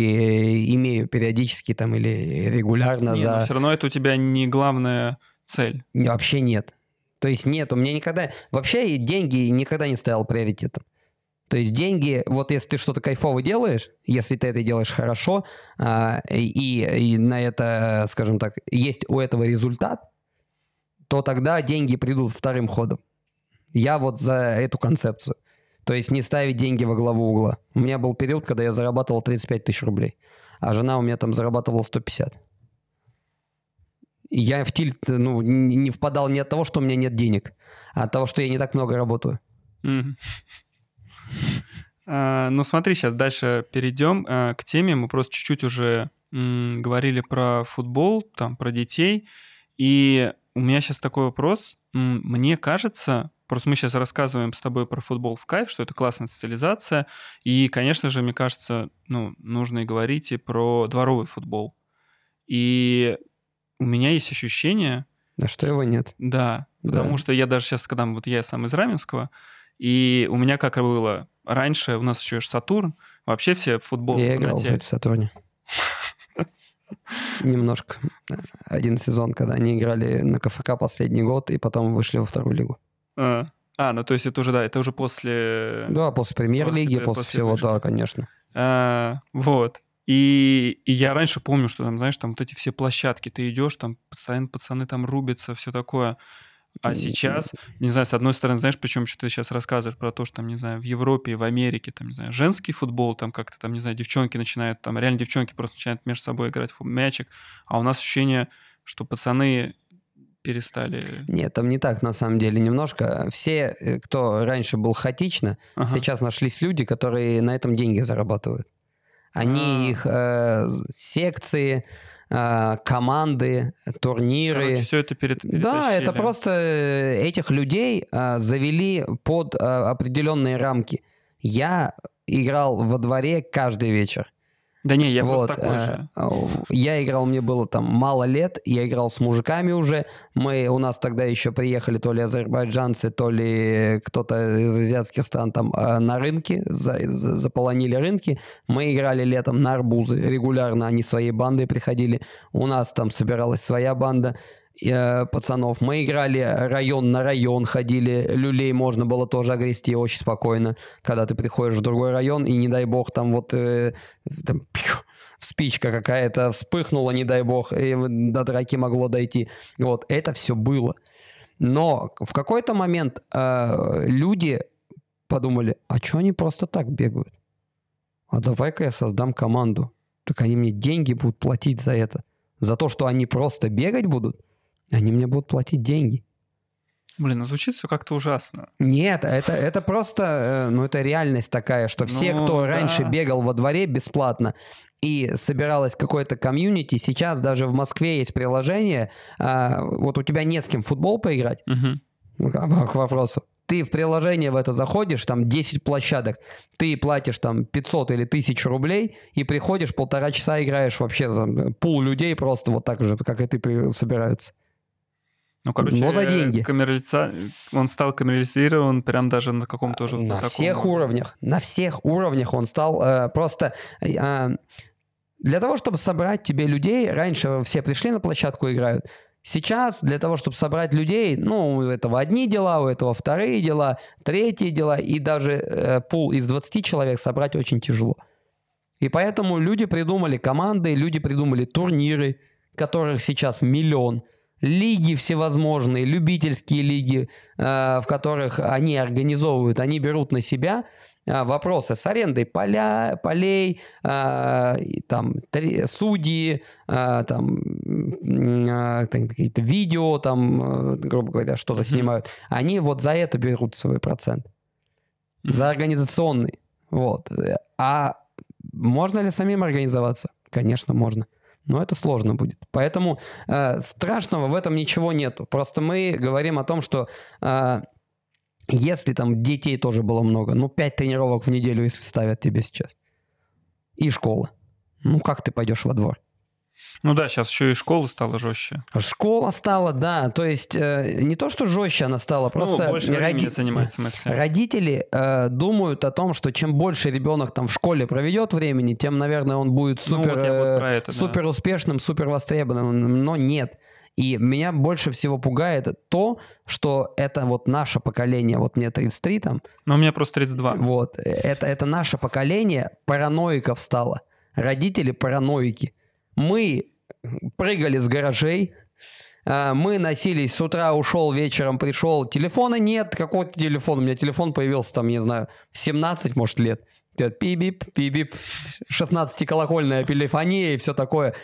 имею периодически там или регулярно не, ну, за... но все равно это у тебя не главная цель. Вообще нет. То есть нет, у меня никогда... Вообще деньги никогда не стоял приоритетом. То есть деньги, вот если ты что-то кайфово делаешь, если ты это делаешь хорошо, а, и, и на это, скажем так, есть у этого результат, то тогда деньги придут вторым ходом. Я вот за эту концепцию. То есть не ставить деньги во главу угла. У меня был период, когда я зарабатывал 35 тысяч рублей, а жена у меня там зарабатывала 150. Я в тильт ну, не впадал не от того, что у меня нет денег, а от того, что я не так много работаю. mm ну смотри, сейчас дальше перейдем а, к теме. Мы просто чуть-чуть уже говорили про футбол, там, про детей. И у меня сейчас такой вопрос. Мне кажется, Просто мы сейчас рассказываем с тобой про футбол в кайф, что это классная социализация. И, конечно же, мне кажется, ну, нужно и говорить и про дворовый футбол. И у меня есть ощущение... Да, что его нет. Да, да. потому что я даже сейчас, когда вот я сам из Раменского, и у меня как было раньше, у нас еще есть Сатурн, вообще все футбол... Я играл, кстати, в Сатурне. Немножко. Один сезон, когда они играли на КФК последний год, и потом вышли во вторую лигу. А, а, ну то есть это уже, да, это уже после... Да, после премьер-лиги, после, после, после всего, да, конечно. А, вот. И, и я раньше помню, что там, знаешь, там вот эти все площадки, ты идешь, там постоянно пацаны там рубятся, все такое. А сейчас, не знаю, с одной стороны, знаешь, причем что ты сейчас рассказываешь про то, что там, не знаю, в Европе, в Америке, там, не знаю, женский футбол, там как-то, там, не знаю, девчонки начинают, там, реально девчонки просто начинают между собой играть в мячик, а у нас ощущение, что пацаны перестали... Нет, там не так, на самом деле, немножко. Все, э, кто раньше был хаотично, ага. сейчас нашлись люди, которые на этом деньги зарабатывают. Они А-а-а. их э, секции, э, команды, турниры. Короче, все это перед. Да, это просто этих людей э, завели под э, определенные рамки. Я играл во дворе каждый вечер. Да не, я вот, такой э, же. А, я играл, мне было там мало лет, я играл с мужиками уже. Мы, у нас тогда еще приехали то ли азербайджанцы, то ли кто-то из азиатских стран там э, на рынке, за, за, заполонили рынки. Мы играли летом на арбузы регулярно, они своей бандой приходили. У нас там собиралась своя банда. Э, пацанов. Мы играли район на район, ходили, люлей можно было тоже огрести очень спокойно, когда ты приходишь в другой район, и не дай бог там вот э, там, пью, спичка какая-то вспыхнула, не дай бог, и до драки могло дойти. Вот, это все было. Но в какой-то момент э, люди подумали, а что они просто так бегают? А давай-ка я создам команду. Так они мне деньги будут платить за это. За то, что они просто бегать будут – они мне будут платить деньги. Блин, ну звучит все как-то ужасно. Нет, это, это просто, э, ну это реальность такая, что все, ну, кто да. раньше бегал во дворе бесплатно, и собиралось какое-то комьюнити, сейчас даже в Москве есть приложение, а, вот у тебя не с кем футбол поиграть, угу. к вопросу. Ты в приложение в это заходишь, там 10 площадок, ты платишь там 500 или 1000 рублей и приходишь, полтора часа играешь вообще, там, э, пул людей просто вот так же, как и ты при... собираются. Ну, короче, но за деньги. Коммерца... Он стал коммерциализирован прям даже на каком-то уже... На таком... всех уровнях. На всех уровнях он стал э, просто... Э, а, для того, чтобы собрать тебе людей, раньше все пришли на площадку играют. Сейчас для того, чтобы собрать людей, ну, у этого одни дела, у этого вторые дела, третьи дела, и даже э, пул из 20 человек собрать очень тяжело. И поэтому люди придумали команды, люди придумали турниры, которых сейчас миллион – лиги всевозможные, любительские лиги, э, в которых они организовывают, они берут на себя э, вопросы с арендой поля, полей, э, там, судьи, там, какие-то видео, там, грубо говоря, что-то снимают. Они вот за это берут свой процент. За организационный. Вот. А можно ли самим организоваться? Конечно, можно но это сложно будет. Поэтому э, страшного в этом ничего нету. Просто мы говорим о том, что э, если там детей тоже было много, ну пять тренировок в неделю, если ставят тебе сейчас, и школа, ну как ты пойдешь во двор? Ну да, сейчас еще и школа стала жестче. Школа стала, да. То есть э, не то, что жестче она стала, ну, просто ну, больше роди... занимает, в родители э, думают о том, что чем больше ребенок там в школе проведет времени, тем, наверное, он будет ну супер, ну, вот вот это, супер да. успешным, супер востребованным. Но нет. И меня больше всего пугает то, что это вот наше поколение, вот мне 33 там. Но у меня просто 32. Вот, э, это, это наше поколение параноиков стало. Родители параноики. Мы прыгали с гаражей, а, мы носились, с утра ушел, вечером пришел, телефона нет, какой-то телефон, у меня телефон появился там, не знаю, в 17, может, лет. Пи-бип, пи-бип, 16-колокольная телефония и все такое.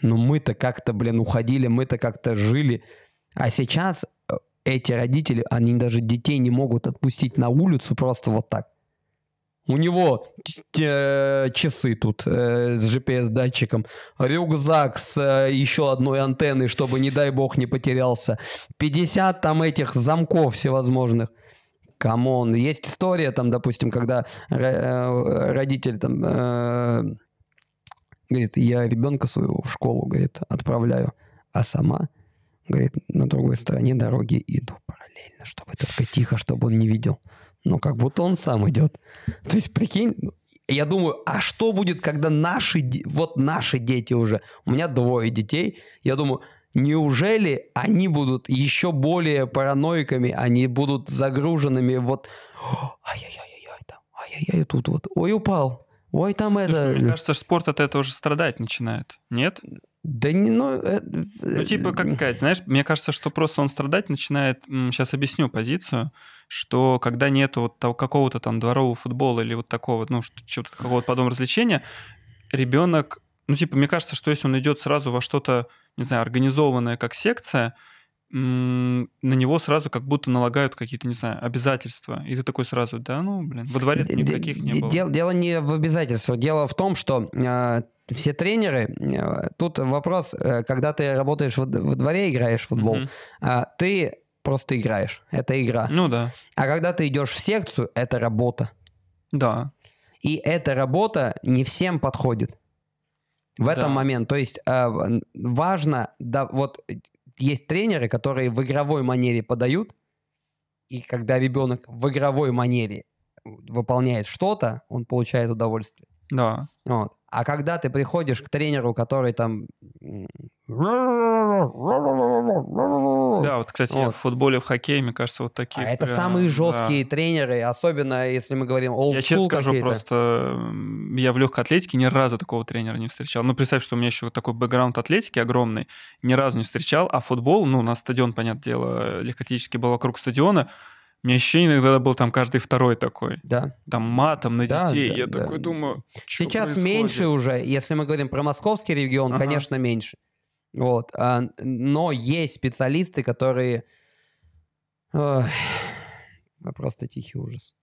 Но мы-то как-то, блин, уходили, мы-то как-то жили. А сейчас э, эти родители, они даже детей не могут отпустить на улицу просто вот так у него э, часы тут э, с GPS-датчиком, рюкзак с э, еще одной антенной, чтобы, не дай бог, не потерялся, 50 там этих замков всевозможных. Камон, есть история там, допустим, когда э, родитель там э, говорит, я ребенка своего в школу, говорит, отправляю, а сама, говорит, на другой стороне дороги иду параллельно, чтобы только тихо, чтобы он не видел ну, как будто он сам идет. То есть, прикинь, я думаю, а что будет, когда наши, вот наши дети уже, у меня двое детей, я думаю, неужели они будут еще более параноиками, они будут загруженными вот, ай-яй-яй-яй, там, ай-яй-яй, тут вот, ой, упал, ой, там Слушай, это... Мне кажется, спорт от этого уже страдать начинает, нет? Да не, ну... Э, ну, типа, как э, сказать, знаешь, мне кажется, что просто он страдать начинает, сейчас объясню позицию, что когда нет вот какого-то там дворового футбола или вот такого, ну, чего-то какого-то подобного развлечения, ребенок, ну, типа, мне кажется, что если он идет сразу во что-то, не знаю, организованное как секция, на него сразу как будто налагают какие-то, не знаю, обязательства. И ты такой сразу, да, ну, блин, во дворе никаких не было. Дело, дело не в обязательствах. Дело в том, что э, все тренеры... Э, тут вопрос, э, когда ты работаешь во, во дворе, играешь в футбол, э, ты просто играешь. Это игра. Ну да. А когда ты идешь в секцию, это работа. Да. И эта работа не всем подходит. В да. этом момент. То есть э, важно, да, вот есть тренеры, которые в игровой манере подают, и когда ребенок в игровой манере э, выполняет что-то, он получает удовольствие. Да. Вот. А когда ты приходишь к тренеру, который там... Да, вот, кстати, вот. в футболе, в хоккее, мне кажется, вот такие... А прям... это самые жесткие да. тренеры, особенно если мы говорим old Я честно скажу, просто я в легкой атлетике ни разу такого тренера не встречал. Ну, представь, что у меня еще такой бэкграунд атлетики огромный, ни разу не встречал, а футбол, ну, на стадион, понятное дело, легкоатлетический был вокруг стадиона, у меня ощущение иногда был там каждый второй такой. Да. Там матом на да, детей. Да, Я да, такой думаю, Сейчас происходит? меньше уже. Если мы говорим про московский регион, ага. конечно, меньше. Вот. А, но есть специалисты, которые... Ой, просто тихий ужас.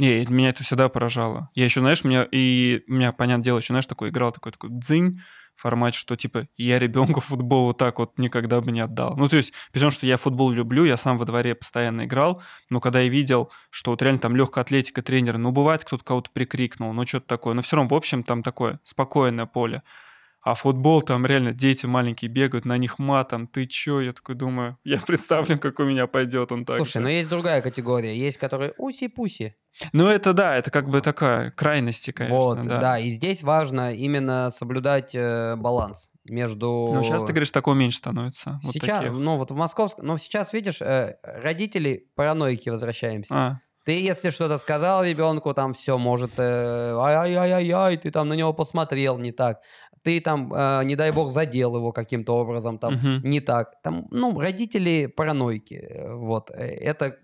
Не, меня это всегда поражало. Я еще, знаешь, меня, и у меня, понятное дело, еще, знаешь, такой играл такой, такой дзынь, формате, что типа я ребенку футбол вот так вот никогда бы не отдал. Ну, то есть, при том, что я футбол люблю, я сам во дворе постоянно играл, но когда я видел, что вот реально там легкая атлетика тренер, ну, бывает, кто-то кого-то прикрикнул, ну, что-то такое, но все равно, в общем, там такое спокойное поле. А футбол там реально дети маленькие бегают, на них матом, ты чё? Я такой думаю, я представлю, как у меня пойдет он так. Слушай, но ну есть другая категория, есть которые уси-пуси. Ну это да, это как бы такая крайности, конечно. Вот, да. да, и здесь важно именно соблюдать э, баланс между... Ну сейчас ты говоришь, такого меньше становится. Сейчас, вот ну вот в московском, но ну, сейчас видишь, э, родители параноики возвращаемся. А. Ты, если что-то сказал ребенку, там все, может, э, ай-яй-яй-яй, ты там на него посмотрел не так. Ты там, э, не дай бог, задел его каким-то образом, там, угу. не так. Там, ну, родители параноики, вот. Э, это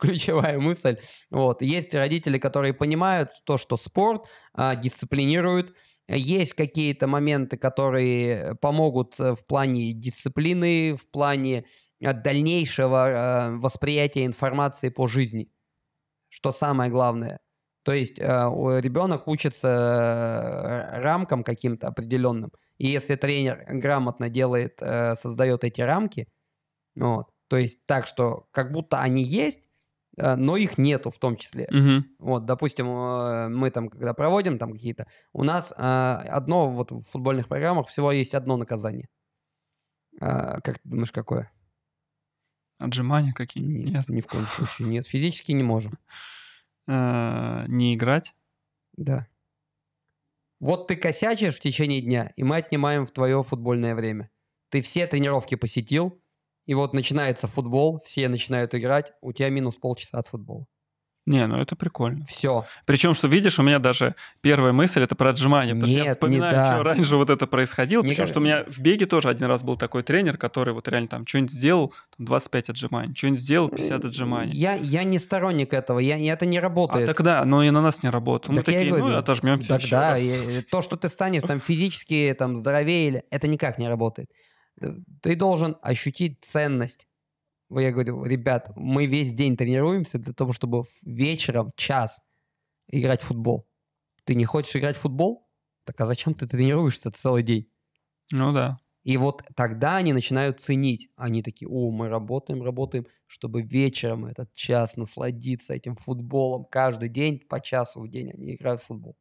ключевая мысль, вот. Есть родители, которые понимают то, что спорт э, дисциплинирует, есть какие-то моменты, которые помогут э, в плане дисциплины, в плане дальнейшего э, восприятия информации по жизни что самое главное. То есть э, ребенок учится э, рамкам каким-то определенным. И если тренер грамотно делает, э, создает эти рамки, вот, то есть так, что как будто они есть, но их нету в том числе. Угу. Вот, допустим, мы там, когда проводим там какие-то, у нас одно, вот в футбольных программах всего есть одно наказание. Как ты думаешь, какое? Отжимания какие-нибудь? Нет, нет, ни в коем случае нет. Физически не можем. Э, не играть? Да. Вот ты косячишь в течение дня, и мы отнимаем в твое футбольное время. Ты все тренировки посетил, и вот начинается футбол, все начинают играть, у тебя минус полчаса от футбола. Не, ну это прикольно. Все. Причем, что видишь, у меня даже первая мысль это про отжимание, потому Нет, что я вспоминаю, не да. что раньше вот это происходило. Никогда. Причем, что у меня в беге тоже один раз был такой тренер, который вот реально там что-нибудь сделал, там 25 отжиманий, что-нибудь сделал, 50 отжиманий. Я, я не сторонник этого, я, это не а работает. А, тогда, но и на нас не работает. Так Мы я такие, «Ну, говорю, ну, отожмемся так еще да, э, то, что ты станешь там физически там здоровее, это никак не работает. Э, ты должен ощутить ценность я говорю, ребят, мы весь день тренируемся для того, чтобы вечером час играть в футбол. Ты не хочешь играть в футбол? Так а зачем ты тренируешься целый день? Ну да. И вот тогда они начинают ценить. Они такие, о, мы работаем, работаем, чтобы вечером этот час насладиться этим футболом. Каждый день по часу в день они играют в футбол.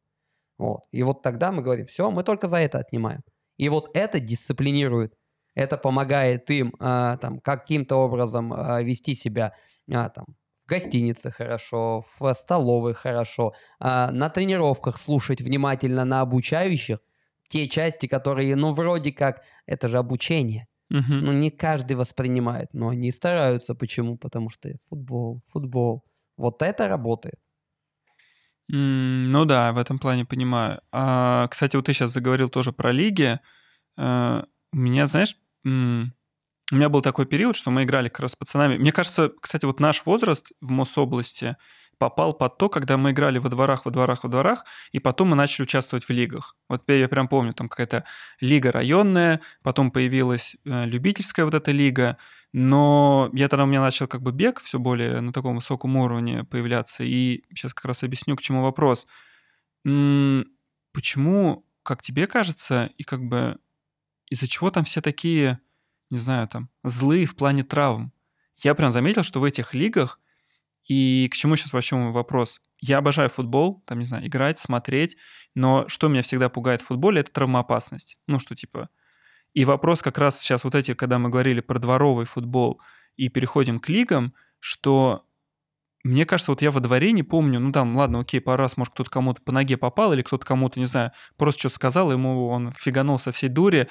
Вот. И вот тогда мы говорим, все, мы только за это отнимаем. И вот это дисциплинирует это помогает им а, там каким-то образом а, вести себя а, там в гостинице хорошо, в столовой хорошо, а, на тренировках слушать внимательно на обучающих те части, которые, ну, вроде как, это же обучение. Угу. Ну, не каждый воспринимает, но они стараются. Почему? Потому что футбол, футбол. Вот это работает. Mm, ну да, в этом плане понимаю. А, кстати, вот ты сейчас заговорил тоже про лиги. А, у меня, знаешь, у меня был такой период, что мы играли как раз с пацанами. Мне кажется, кстати, вот наш возраст в Мособласти попал под то, когда мы играли во дворах, во дворах, во дворах, и потом мы начали участвовать в лигах. Вот я прям помню, там какая-то лига районная, потом появилась э, любительская вот эта лига, но я тогда у меня начал как бы бег все более на таком высоком уровне появляться, и сейчас как раз объясню, к чему вопрос. Почему, как тебе кажется, и как бы из-за чего там все такие, не знаю, там, злые в плане травм. Я прям заметил, что в этих лигах, и к чему сейчас вообще мой вопрос, я обожаю футбол, там, не знаю, играть, смотреть, но что меня всегда пугает в футболе, это травмоопасность. Ну, что типа... И вопрос как раз сейчас вот эти, когда мы говорили про дворовый футбол и переходим к лигам, что мне кажется, вот я во дворе не помню, ну там, ладно, окей, пару раз, может, кто-то кому-то по ноге попал, или кто-то кому-то, не знаю, просто что-то сказал, ему он фиганул со всей дури,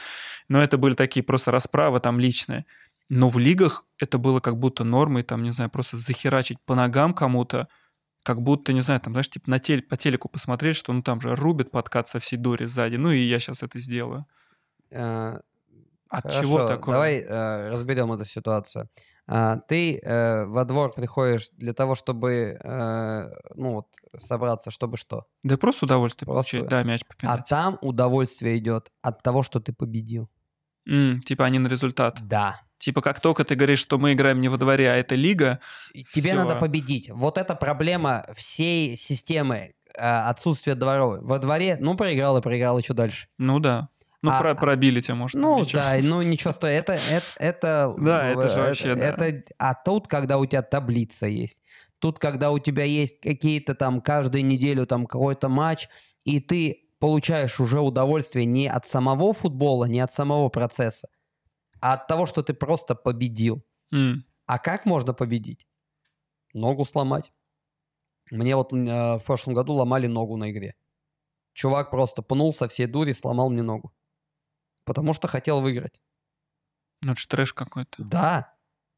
но это были такие просто расправы там личные. Но в лигах это было как будто нормой, там, не знаю, просто захерачить по ногам кому-то, как будто, не знаю, там, знаешь, типа на теле, по телеку посмотреть, что ну там же рубит подкат со всей дури сзади, ну и я сейчас это сделаю. А, От Хорошо, чего такое? Давай э, разберем эту ситуацию. А, ты э, во двор приходишь для того, чтобы э, ну вот собраться, чтобы что? Да просто удовольствие просто... получить, да, мяч попинать. А там удовольствие идет от того, что ты победил. Mm, типа они а на результат. Да. Типа как только ты говоришь, что мы играем не во дворе, а это лига. Тебе все... надо победить. Вот эта проблема всей системы э, отсутствия дворовой. Во дворе, ну проиграл и проиграл еще дальше. Ну да. Ну, а, про, пробили тебя, может, Ну, ничего. да, ну, ничего стоит. Это, это, это... Да, это же э, вообще, это, да. Это, а тут, когда у тебя таблица есть, тут, когда у тебя есть какие-то там каждую неделю там какой-то матч, и ты получаешь уже удовольствие не от самого футбола, не от самого процесса, а от того, что ты просто победил. Mm. А как можно победить? Ногу сломать. Мне вот э, в прошлом году ломали ногу на игре. Чувак просто пнул со всей дури, сломал мне ногу потому что хотел выиграть. Ну, это же трэш какой-то. Да.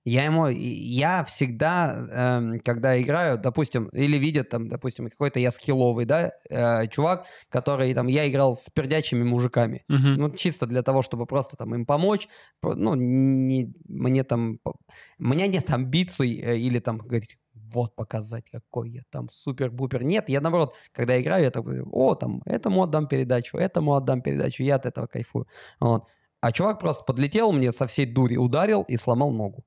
Я ему, я всегда, э, когда играю, допустим, или видят там, допустим, какой-то я схиловый, да, э, чувак, который там, я играл с пердячими мужиками, Uh-huh. ну чисто для того, чтобы просто там им помочь, ну не, мне там, у меня нет амбиций э, или там говорить, вот показать, какой я там супер-бупер. Нет, я наоборот, когда играю, я такой, о, там, этому отдам передачу, этому отдам передачу, я от этого кайфую. Вот. А чувак просто подлетел мне со всей дури, ударил и сломал ногу.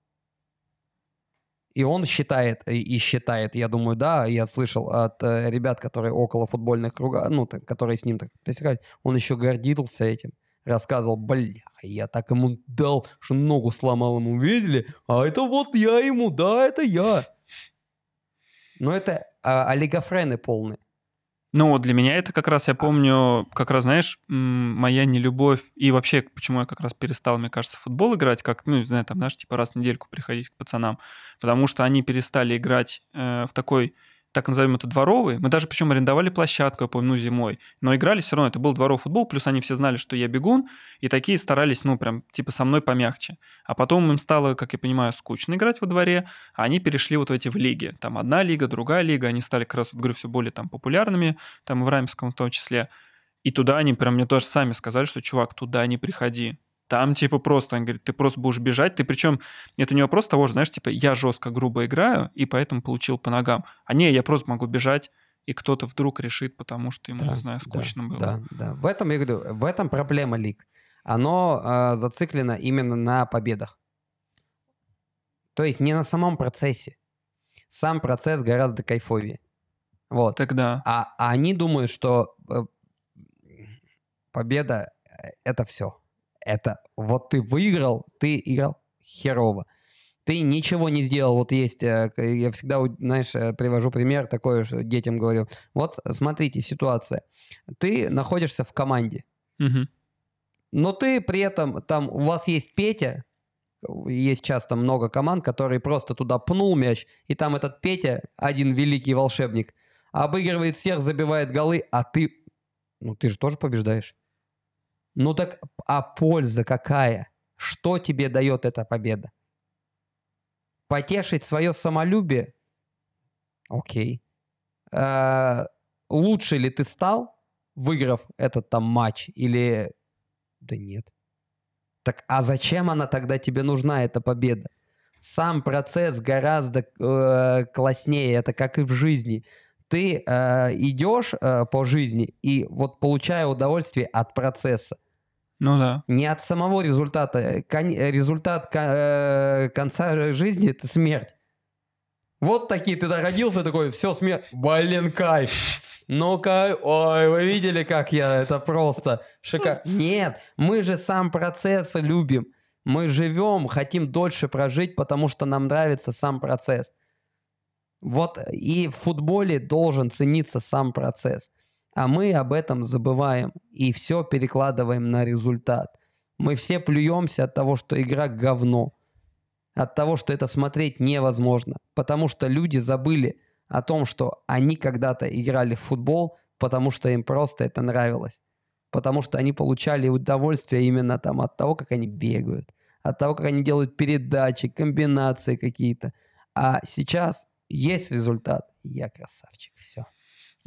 И он считает, и считает, я думаю, да, я слышал от э, ребят, которые около футбольных круга, ну, так, которые с ним так пересекались, он еще гордился этим. Рассказывал, бля, я так ему дал, что ногу сломал ему, видели? А это вот я ему, да, это я. Но это а, олигофрены полные. Ну, для меня это как раз, я а. помню, как раз, знаешь, моя нелюбовь, и вообще, почему я как раз перестал, мне кажется, в футбол играть, как, ну, не знаю, там, знаешь, типа раз в недельку приходить к пацанам, потому что они перестали играть э, в такой так назовем это дворовые. Мы даже причем арендовали площадку, я помню, ну, зимой. Но играли все равно, это был дворовый футбол, плюс они все знали, что я бегун, и такие старались, ну, прям, типа, со мной помягче. А потом им стало, как я понимаю, скучно играть во дворе, а они перешли вот в эти в лиги. Там одна лига, другая лига, они стали как раз, вот, говорю, все более там популярными, там в Рамском в том числе. И туда они прям мне тоже сами сказали, что, чувак, туда не приходи, там, типа, просто, он говорит, ты просто будешь бежать. Ты причем, это не вопрос того же, знаешь, типа, я жестко грубо играю, и поэтому получил по ногам. А не, я просто могу бежать, и кто-то вдруг решит, потому что ему, да, не знаю, скучно да, было. Да, да. В этом, я говорю, в этом проблема лиг. Оно э, зациклено именно на победах. То есть не на самом процессе. Сам процесс гораздо кайфовее. Вот. Тогда. А, а они думают, что э, победа — э, это все это вот ты выиграл, ты играл херово. Ты ничего не сделал. Вот есть, э, я всегда, знаешь, э, привожу пример такой, что э, детям говорю. Вот смотрите, ситуация. Ты находишься в команде. Угу. Но ты при этом, там у вас есть Петя, есть часто много команд, которые просто туда пнул мяч, и там этот Петя, один великий волшебник, обыгрывает всех, забивает голы, а ты, ну ты же тоже побеждаешь. Ну так, а польза какая? Что тебе дает эта победа? Потешить свое самолюбие? Окей. Э, лучше ли ты стал, выиграв этот там матч? Или... Да нет. Так а зачем она тогда тебе нужна, эта победа? Сам процесс гораздо э, класснее, это как и в жизни ты э, идешь э, по жизни и вот получая удовольствие от процесса. Ну да. Не от самого результата. Кон- результат кон- э- конца жизни — это смерть. Вот такие, ты родился такой, все, смерть. Блин, кайф. Ну-ка, ой, вы видели, как я, это просто шикарно. Нет, мы же сам процесс любим. Мы живем, хотим дольше прожить, потому что нам нравится сам процесс. Вот и в футболе должен цениться сам процесс. А мы об этом забываем и все перекладываем на результат. Мы все плюемся от того, что игра говно. От того, что это смотреть невозможно. Потому что люди забыли о том, что они когда-то играли в футбол, потому что им просто это нравилось. Потому что они получали удовольствие именно там от того, как они бегают, от того, как они делают передачи, комбинации какие-то. А сейчас есть результат. Я красавчик, все.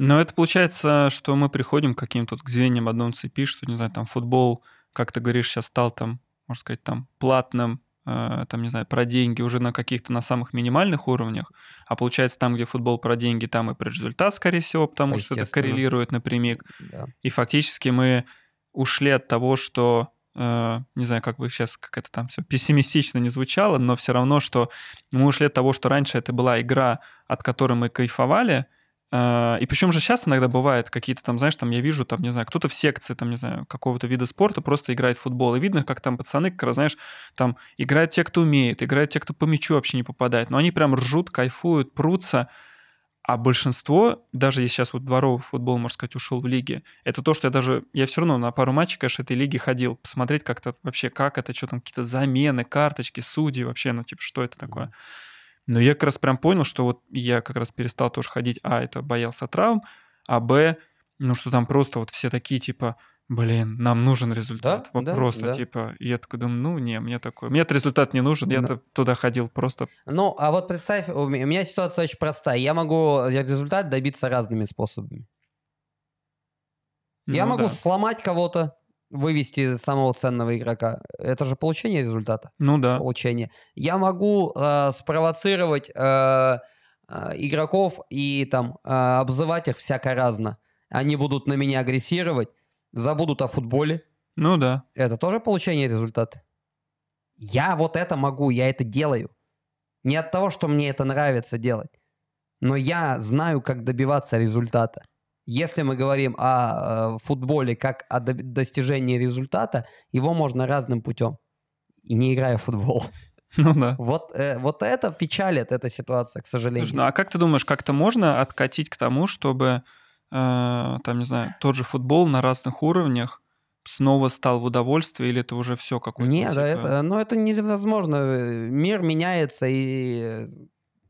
Но это получается, что мы приходим к каким-то к звеньям одной цепи, что, не знаю, там футбол, как ты говоришь, сейчас стал там, можно сказать, там платным, э, там, не знаю, про деньги уже на каких-то на самых минимальных уровнях, а получается там, где футбол про деньги, там и про результат, скорее всего, потому что это коррелирует напрямик. Да. И фактически мы ушли от того, что э, не знаю, как бы сейчас как это там все пессимистично не звучало, но все равно, что мы ушли от того, что раньше это была игра, от которой мы кайфовали, а, и причем же сейчас иногда бывает какие-то там, знаешь, там я вижу, там, не знаю, кто-то в секции, там, не знаю, какого-то вида спорта просто играет в футбол. И видно, как там пацаны, как раз, знаешь, там играют те, кто умеет, играют те, кто по мячу вообще не попадает. Но они прям ржут, кайфуют, прутся. А большинство, даже если сейчас вот дворовый футбол, можно сказать, ушел в лиге, это то, что я даже, я все равно на пару матчей, конечно, этой лиги ходил, посмотреть как-то вообще, как это, что там, какие-то замены, карточки, судьи вообще, ну, типа, что это такое. Mm-hmm. Но я как раз прям понял, что вот я как раз перестал тоже ходить, а, это боялся травм, а, б, ну, что там просто вот все такие, типа, блин, нам нужен результат. Да, да, просто, да. типа, я такой думаю, ну, не, мне такой, мне этот результат не нужен, я да. туда ходил просто. Ну, а вот представь, у меня ситуация очень простая. Я могу результат добиться разными способами. Я ну, могу да. сломать кого-то, вывести самого ценного игрока. Это же получение результата. Ну да. Получение. Я могу э, спровоцировать э, э, игроков и там э, обзывать их всяко разно. Они будут на меня агрессировать, забудут о футболе. Ну да. Это тоже получение результата. Я вот это могу, я это делаю. Не от того, что мне это нравится делать, но я знаю, как добиваться результата. Если мы говорим о э, футболе как о до- достижении результата, его можно разным путем, не играя в футбол. Ну да. Вот, э, вот это печалит, эта ситуация, к сожалению. Слушай, ну, а как ты думаешь, как-то можно откатить к тому, чтобы, э, там, не знаю, тот же футбол на разных уровнях снова стал в удовольствие, или это уже все какое-то? Нет, типа... это, ну это невозможно. Мир меняется и э,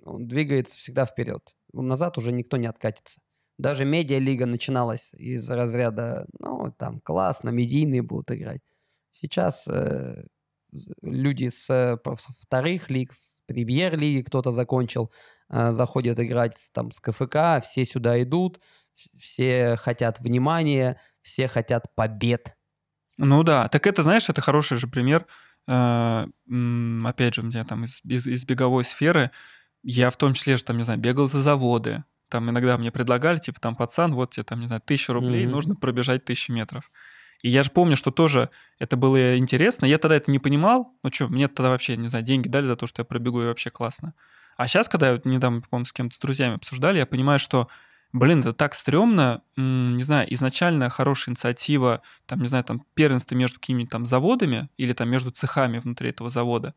двигается всегда вперед. Назад уже никто не откатится. Даже медиалига начиналась из разряда, ну, там, классно, медийные будут играть. Сейчас э, люди с, вторых лиг, с премьер-лиги кто-то закончил, э, заходят играть там с КФК, все сюда идут, все хотят внимания, все хотят побед. Ну да, так это, знаешь, это хороший же пример. Э, опять же, у меня там из, из, из беговой сферы, я в том числе же там, не знаю, бегал за заводы, там иногда мне предлагали, типа, там, пацан, вот тебе, там, не знаю, тысяча рублей, mm-hmm. нужно пробежать тысячу метров. И я же помню, что тоже это было интересно. Я тогда это не понимал. Ну что, мне тогда вообще, не знаю, деньги дали за то, что я пробегу, и вообще классно. А сейчас, когда я недавно, по-моему, с кем-то с друзьями обсуждали, я понимаю, что, блин, это так стрёмно. Не знаю, изначально хорошая инициатива, там, не знаю, там, первенство между какими-то там заводами или там между цехами внутри этого завода,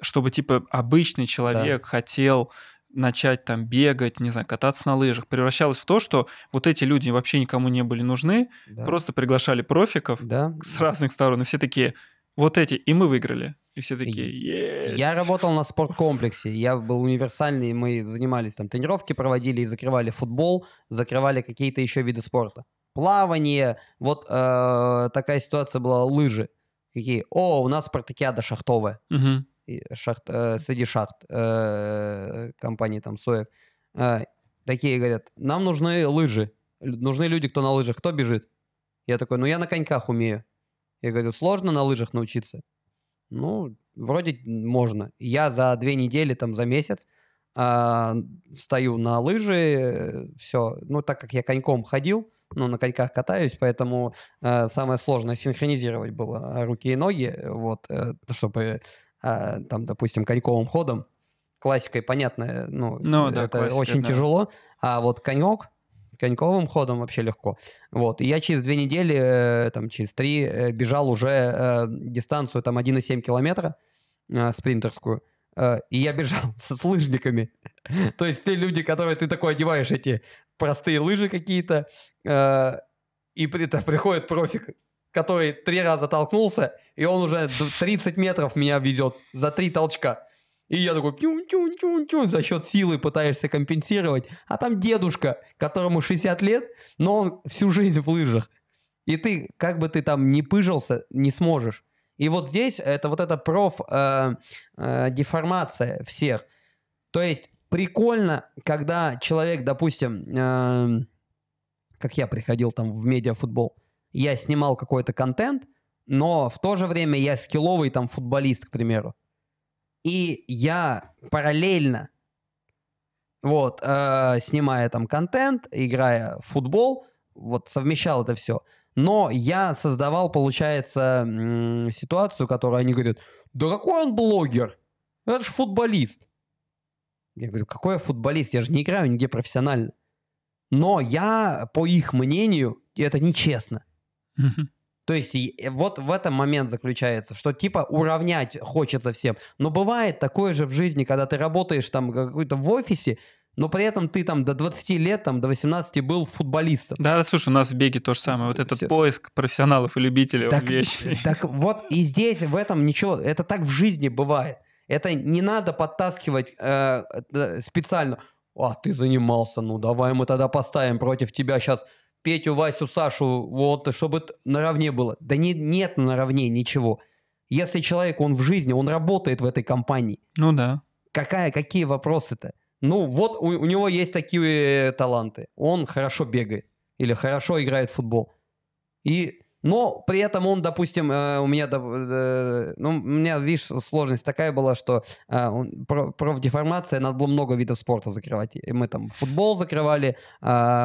чтобы, типа, обычный человек да. хотел начать там бегать, не знаю, кататься на лыжах, превращалось в то, что вот эти люди вообще никому не были нужны, да. просто приглашали профиков да. с разных сторон, и все такие, вот эти, и мы выиграли. И все такие, yes. Я работал на спорткомплексе, я был универсальный, мы занимались там, тренировки проводили и закрывали футбол, закрывали какие-то еще виды спорта. Плавание, вот э, такая ситуация была, лыжи. Какие, о, у нас спартакиада шахтовая. Угу шахт, э, среди шахт э, компании там Соек. Э, такие говорят, нам нужны лыжи, нужны люди, кто на лыжах, кто бежит? Я такой, ну я на коньках умею. Я говорю, сложно на лыжах научиться? Ну, вроде можно. Я за две недели, там, за месяц э, встаю на лыжи, все. Ну, так как я коньком ходил, ну, на коньках катаюсь, поэтому э, самое сложное синхронизировать было руки и ноги, вот, э, чтобы а, там, допустим, коньковым ходом. Классикой, понятно, ну, ну это классика, очень да. тяжело. А вот конек, коньковым ходом вообще легко. Вот. И я через две недели, э, там, через три э, бежал уже э, дистанцию там 1,7 километра спринтерскую. и я бежал со, с лыжниками. То есть те люди, которые ты такой одеваешь, эти простые лыжи какие-то, и при, приходит профик который три раза толкнулся, и он уже 30 метров меня везет за три толчка. И я такой тюн-тюн-тюн-тюн за счет силы пытаешься компенсировать. А там дедушка, которому 60 лет, но он всю жизнь в лыжах. И ты, как бы ты там не пыжился, не сможешь. И вот здесь это вот эта проф э, э, деформация всех. То есть прикольно, когда человек, допустим, э, как я приходил там в медиафутбол, я снимал какой-то контент, но в то же время я скилловый там футболист, к примеру. И я параллельно, вот, э, снимая там контент, играя в футбол, вот совмещал это все. Но я создавал, получается, ситуацию, которую они говорят, да какой он блогер? Это же футболист. Я говорю, какой я футболист? Я же не играю нигде профессионально. Но я, по их мнению, это нечестно. То есть э, вот в этом момент заключается, что типа уравнять хочется всем. Но бывает такое же в жизни, когда ты работаешь там какой-то в офисе, но при этом ты там до 20 лет, там до 18 был футболистом. Да, слушай, у нас в беге то же самое. Вот этот Все. поиск профессионалов и любителей так, вечный. Так вот и здесь в этом ничего, это так в жизни бывает. Это не надо подтаскивать э, э специально. А ты занимался, ну давай мы тогда поставим против тебя сейчас Петю, Васю, Сашу, вот, чтобы наравне было. Да не, нет наравне ничего. Если человек, он в жизни, он работает в этой компании. Ну да. Какая, какие вопросы-то? Ну вот у, у него есть такие э, таланты. Он хорошо бегает или хорошо играет в футбол. И но при этом он, допустим, э, у меня, э, ну, у меня, видишь, сложность такая была, что э, профдеформация, надо было много видов спорта закрывать. и Мы там футбол закрывали,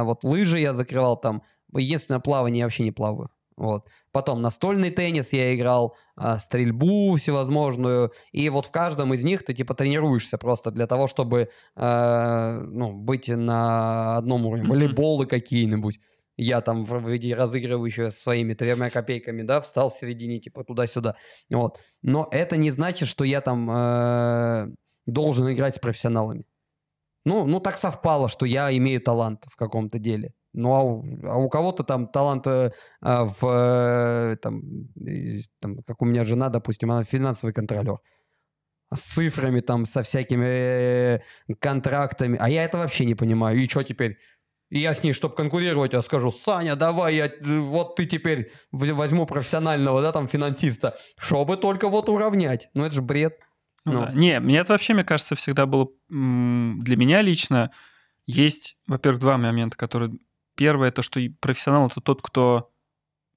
вот лыжи я закрывал там. Единственное, плавание я вообще не плаваю. Вот. Потом настольный теннис я играл, стрельбу всевозможную. И вот в каждом из них ты типа тренируешься просто для того, чтобы ну, быть на одном уровне. Волейболы какие-нибудь я там в виде разыгрывающего своими тремя копейками, да, встал в середине, типа туда-сюда. Вот. Но это не значит, что я там э, должен играть с профессионалами. Ну, ну, так совпало, что я имею талант в каком-то деле. Ну, а у, а у кого-то там талант э, а в... Э, там, э, там, как у меня жена, допустим, она финансовый контролер. С цифрами там, со всякими э, контрактами. А я это вообще не понимаю. И что теперь? И я с ней, чтобы конкурировать, я скажу, Саня, давай, я, э, вот ты теперь возьму профессионального, да, там, финансиста, чтобы только вот уравнять. Ну, это же бред. Ну, ну. Да. Не, мне это вообще, мне кажется, всегда было... Для меня лично есть, во-первых, два момента, которые... Первое, это что профессионал — это тот, кто...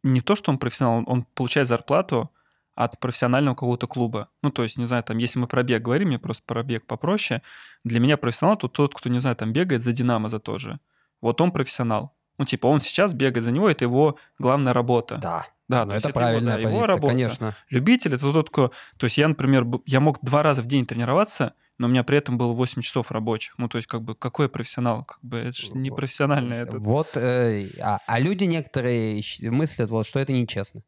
Не то, что он профессионал, он получает зарплату от профессионального какого-то клуба. Ну, то есть, не знаю, там, если мы про бег говорим, мне просто про бег попроще. Для меня профессионал — это тот, кто, не знаю, там, бегает за «Динамо» за то же вот он профессионал. Ну, типа, он сейчас бегает за него, это его главная работа. Да. Да, ну, это, это правильная его, да, позиция, его работа. конечно. Любитель, это тот, кто... То есть я, например, я мог два раза в день тренироваться, но у меня при этом было 8 часов рабочих. Ну, то есть, как бы, какой профессионал? Как бы, это же не профессионально. Это. Вот, э, а, а люди некоторые мыслят, вот, что это нечестно.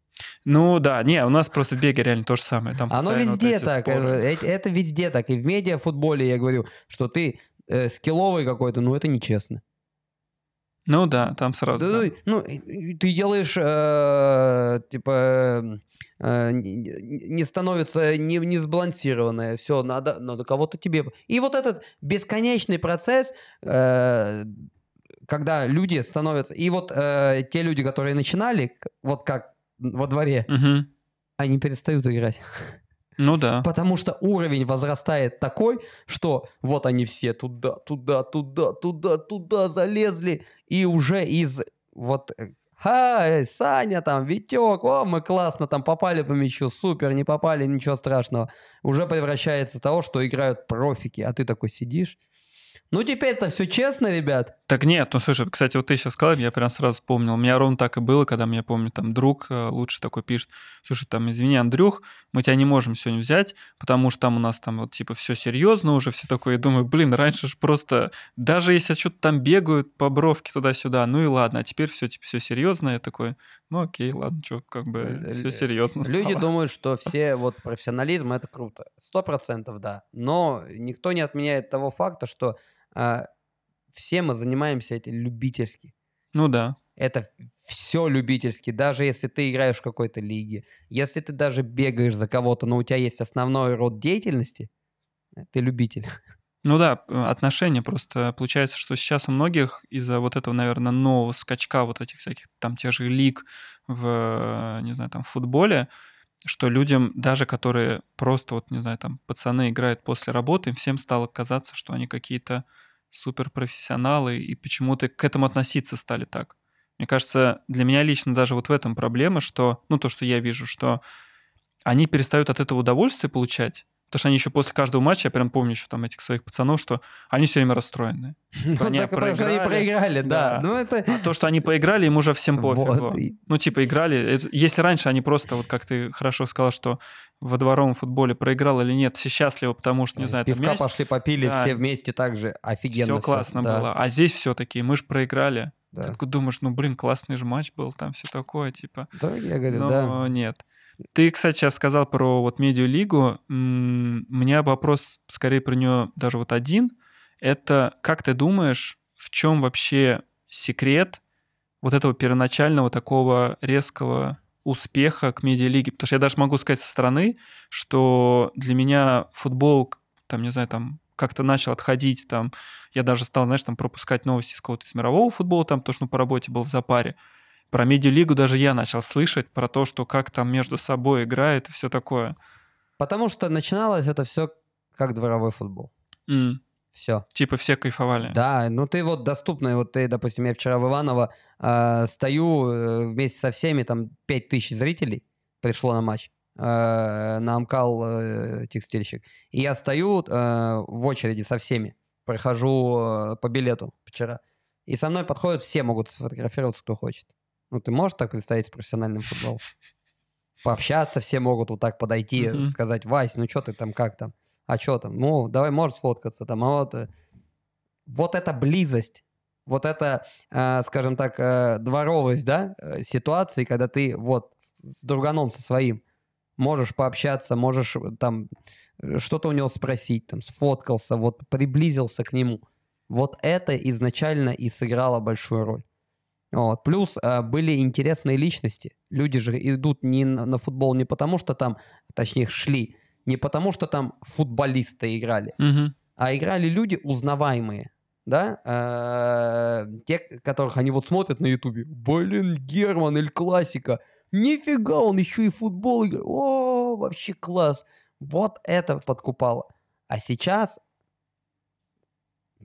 Ну да, не, у нас просто в беге реально то же самое. Там Оно везде вот так, э, э, это, это везде так. И в медиа, футболе я говорю, что ты э, скилловый какой-то, но это нечестно. Ну да, там сразу. Да, да. Ну, ты делаешь, э, типа, эм, э, не становится не, не сбалансированное. Все, надо, надо кого-то тебе. И вот этот бесконечный процесс, э, когда люди становятся. И вот э, те люди, которые начинали, вот как во дворе, угу. они перестают играть. Ну да. Потому что уровень возрастает такой, что вот они все туда, туда, туда, туда, туда залезли, и уже из вот э, Ха, э, Саня там, Витек, о, мы классно там попали по мячу, супер, не попали, ничего страшного. Уже превращается в того, что играют профики, а ты такой сидишь, ну, теперь это все честно, ребят. Так нет, ну слушай, кстати, вот ты сейчас сказал, я прям сразу вспомнил. У меня ровно так и было, когда мне, помню, там друг э, лучше такой пишет, слушай, там, извини, Андрюх, мы тебя не можем сегодня взять, потому что там у нас там вот типа все серьезно уже, все такое. Я думаю, блин, раньше же просто, даже если что-то там бегают по бровке туда-сюда, ну и ладно, а теперь все типа все серьезно, я такой, ну окей, ладно, что, как бы все серьезно стало. Люди думают, что все вот профессионализм это круто. Сто процентов да. Но никто не отменяет того факта, что а, все мы занимаемся этим любительски. Ну да. Это все любительски, даже если ты играешь в какой-то лиге, если ты даже бегаешь за кого-то, но у тебя есть основной род деятельности, э, ты любитель. Ну да, э, отношения просто. Получается, что сейчас у многих из-за вот этого, наверное, нового скачка вот этих всяких там тех же лиг в, э, не знаю, там, в футболе, что людям, даже которые просто вот, не знаю, там, пацаны играют после работы, им всем стало казаться, что они какие-то суперпрофессионалы и почему-то к этому относиться стали так. Мне кажется, для меня лично даже вот в этом проблема, что, ну, то, что я вижу, что они перестают от этого удовольствие получать, Потому что они еще после каждого матча, я прям помню еще там этих своих пацанов, что они все время расстроены. Типа, они, проиграли, да. Ну, а то, что они поиграли, им уже всем пофигу. Ну, типа, играли. если раньше они просто, вот как ты хорошо сказал, что во дворовом футболе проиграл или нет, все счастливы, потому что, не знаю, Пивка пошли попили, все вместе так же, офигенно. Все классно было. А здесь все-таки мы же проиграли. Да. Ты думаешь, ну, блин, классный же матч был, там все такое, типа. Да, я говорю, Но да. нет. Ты, кстати, сейчас сказал про вот медиалигу. У меня вопрос скорее про нее даже вот один. Это как ты думаешь, в чем вообще секрет вот этого первоначального такого резкого успеха к медиалиге? Потому что я даже могу сказать со стороны, что для меня футбол, там, не знаю, там, как-то начал отходить, там, я даже стал, знаешь, там пропускать новости из какого-то из мирового футбола, там, то, что ну, по работе был в запаре. Про миди-лигу даже я начал слышать, про то, что как там между собой играет и все такое. Потому что начиналось это все как дворовой футбол. Mm. Все. Типа все кайфовали. Да, ну ты вот доступный, вот ты, допустим, я вчера в Иваново э, стою э, вместе со всеми, там 5000 зрителей пришло на матч, э, на Амкал э, текстильщик. И я стою э, в очереди со всеми, прохожу э, по билету вчера. И со мной подходят все, могут сфотографироваться, кто хочет. Ну, ты можешь так представить с профессиональным футболом? Пообщаться все могут вот так подойти, mm-hmm. сказать, Вась, ну что ты там, как там? А что там? Ну, давай, можешь сфоткаться там. А вот, э, вот эта близость, вот это, э, скажем так, э, дворовость, да, э, ситуации, когда ты вот с друганом со своим можешь пообщаться, можешь э, там э, что-то у него спросить, там сфоткался, вот приблизился к нему. Вот это изначально и сыграло большую роль. Вот. Плюс э, были интересные личности. Люди же идут не на, на футбол не потому, что там, точнее, шли, не потому, что там футболисты играли, угу. а играли люди узнаваемые. Да, э, те, которых они вот смотрят на Ютубе. Блин, Герман, или Классика. Нифига, он еще и футбол играет. О, вообще класс. Вот это подкупало. А сейчас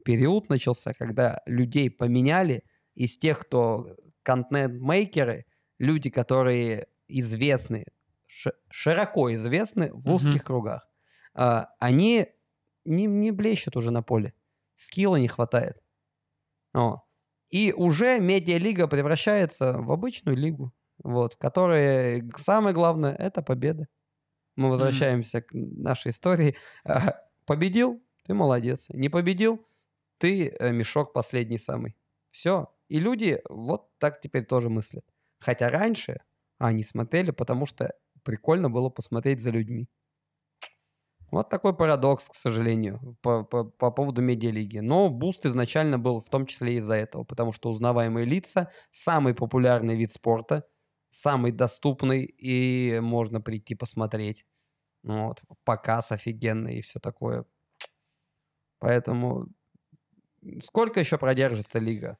период начался, когда людей поменяли, из тех, кто контент-мейкеры, люди, которые известны, широко известны в узких mm-hmm. кругах, а, они не, не блещут уже на поле. Скилла не хватает. О. И уже медиалига превращается в обычную лигу, вот, в которой самое главное — это победа. Мы возвращаемся mm-hmm. к нашей истории. А, победил — ты молодец. Не победил — ты э, мешок последний самый. Все, и люди вот так теперь тоже мыслят. Хотя раньше они смотрели, потому что прикольно было посмотреть за людьми. Вот такой парадокс, к сожалению, по, по, по поводу медиалиги. Но буст изначально был в том числе из-за этого, потому что узнаваемые лица – самый популярный вид спорта, самый доступный, и можно прийти посмотреть. Ну вот, показ офигенный и все такое. Поэтому сколько еще продержится лига?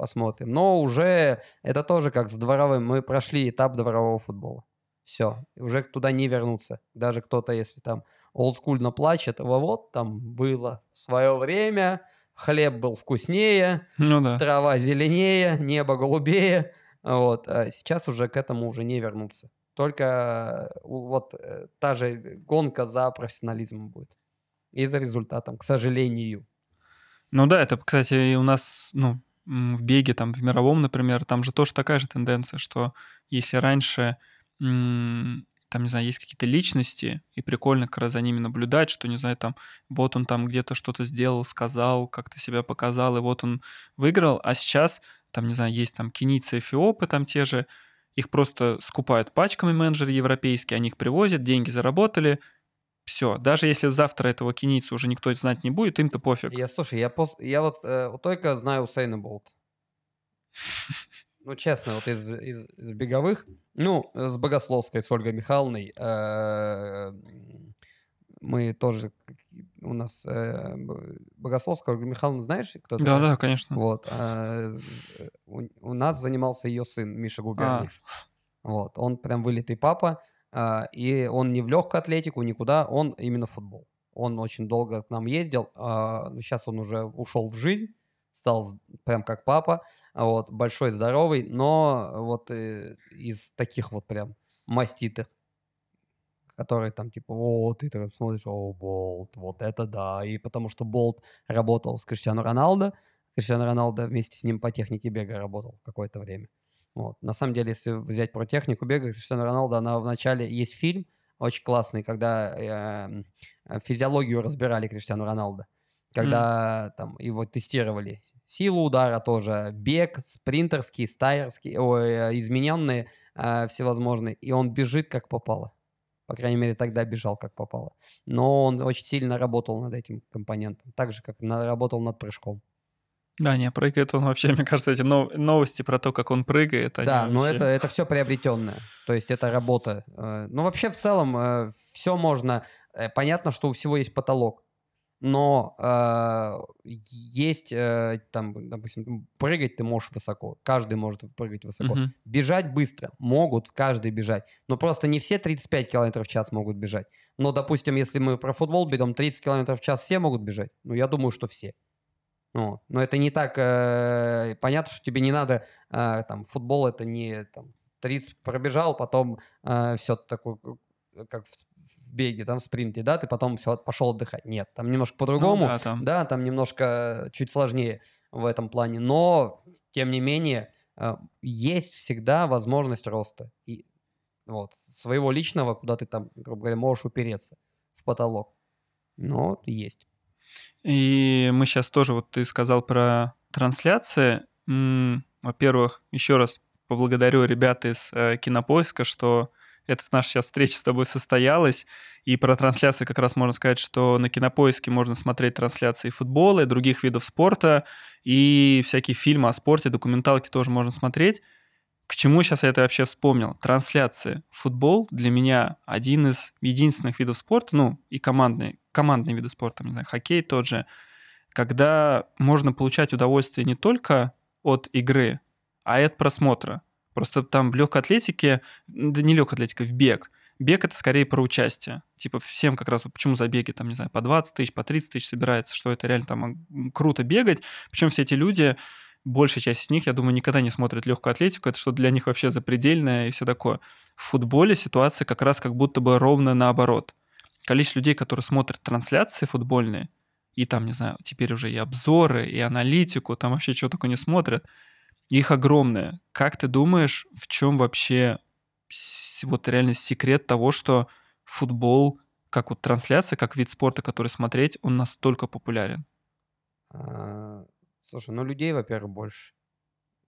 посмотрим. Но уже это тоже как с дворовым. Мы прошли этап дворового футбола. Все, уже туда не вернуться. Даже кто-то, если там олдскульно плачет, вот там было в свое время, хлеб был вкуснее, ну да. трава зеленее, небо голубее. Вот. А сейчас уже к этому уже не вернуться. Только э, вот э, та же гонка за профессионализмом будет. И за результатом, к сожалению. Ну да, это, кстати, у нас, ну, в беге, там, в мировом, например, там же тоже такая же тенденция, что если раньше, там, не знаю, есть какие-то личности, и прикольно как раз за ними наблюдать, что, не знаю, там, вот он там где-то что-то сделал, сказал, как-то себя показал, и вот он выиграл, а сейчас, там, не знаю, есть там кенийцы, эфиопы там те же, их просто скупают пачками менеджеры европейские, они их привозят, деньги заработали, все, даже если завтра этого кенийца уже никто знать не будет, им-то пофиг. Я, слушай, я, пос... я вот э, только знаю Усейна Болт. Ну, честно, вот из, из, из беговых, ну, с Богословской, с Ольгой Михайловной, э, мы тоже, у нас э, Богословская, Ольга Михайловна, знаешь, кто то Да-да, конечно. Вот, а, э, у, у нас занимался ее сын, Миша Губерниев. А. Вот, он прям вылитый папа, а, и он не в легкую атлетику, никуда, он именно в футбол. Он очень долго к нам ездил, сейчас а, ну, он уже ушел в жизнь, стал прям как папа, вот, большой, здоровый, но вот э, из таких вот прям маститых, которые там типа, о, ты так смотришь, о, Болт, вот это да, и потому что Болт работал с Криштиану Роналдо, Криштиану Роналдо вместе с ним по технике бега работал какое-то время. Вот. На самом деле, если взять про технику бега Криштиану Роналду, она начале есть фильм очень классный, когда эм, э, физиологию разбирали Криштиану Роналда, Когда mm. там его тестировали. Силу удара тоже, бег, спринтерский, стайерский, ой, измененные э, всевозможные. И он бежит как попало. По крайней мере, тогда бежал как попало. Но он очень сильно работал над этим компонентом. Так же, как работал над прыжком. Да, не, прыгает он вообще, мне кажется, эти новости про то, как он прыгает. они Да, но это, это все приобретенное, то есть это работа. Э, ну, вообще, в целом, э, все можно. Э, понятно, что у всего есть потолок, но э, есть, э, там, допустим, прыгать ты можешь высоко, каждый может прыгать высоко. Uh-huh. Бежать быстро могут, каждый бежать, но просто не все 35 км в час могут бежать. Но, допустим, если мы про футбол берем, 30 км в час все могут бежать? Ну, я думаю, что все. Ну, Но это не так... Э, понятно, что тебе не надо... Э, там, футбол это не там, 30 пробежал, потом э, а, все такое, как в, в беге, там, в спринте, да, ты потом все пошел отдыхать. Нет, там немножко по-другому. Ну, да, там. да, там немножко чуть сложнее в этом плане. Но, тем не менее, э, есть всегда возможность роста. И вот, своего личного, куда ты там, грубо говоря, можешь упереться в потолок. Но есть. И мы сейчас тоже, вот ты сказал про трансляции. Во-первых, еще раз поблагодарю ребят из э, Кинопоиска, что эта наша сейчас встреча с тобой состоялась. И про трансляции как раз можно сказать, что на Кинопоиске можно смотреть трансляции футбола и других видов спорта, и всякие фильмы о спорте, документалки тоже можно смотреть. К чему сейчас я это вообще вспомнил? Трансляции. Футбол для меня один из единственных видов спорта, ну и командные, командные виды спорта, не знаю, хоккей тот же, когда можно получать удовольствие не только от игры, а и от просмотра. Просто там в легкой атлетике, да не легкой атлетике, в бег. Бег это скорее про участие. Типа всем как раз, почему за беги, там, не знаю, по 20 тысяч, по 30 тысяч собирается, что это реально там круто бегать. Причем все эти люди, большая часть из них, я думаю, никогда не смотрят легкую атлетику, это что для них вообще запредельное и все такое. В футболе ситуация как раз как будто бы ровно наоборот. Количество людей, которые смотрят трансляции футбольные, и там, не знаю, теперь уже и обзоры, и аналитику, там вообще чего только не смотрят, их огромное. Как ты думаешь, в чем вообще вот реально секрет того, что футбол, как вот трансляция, как вид спорта, который смотреть, он настолько популярен? А, Слушай, ну людей, во-первых, больше.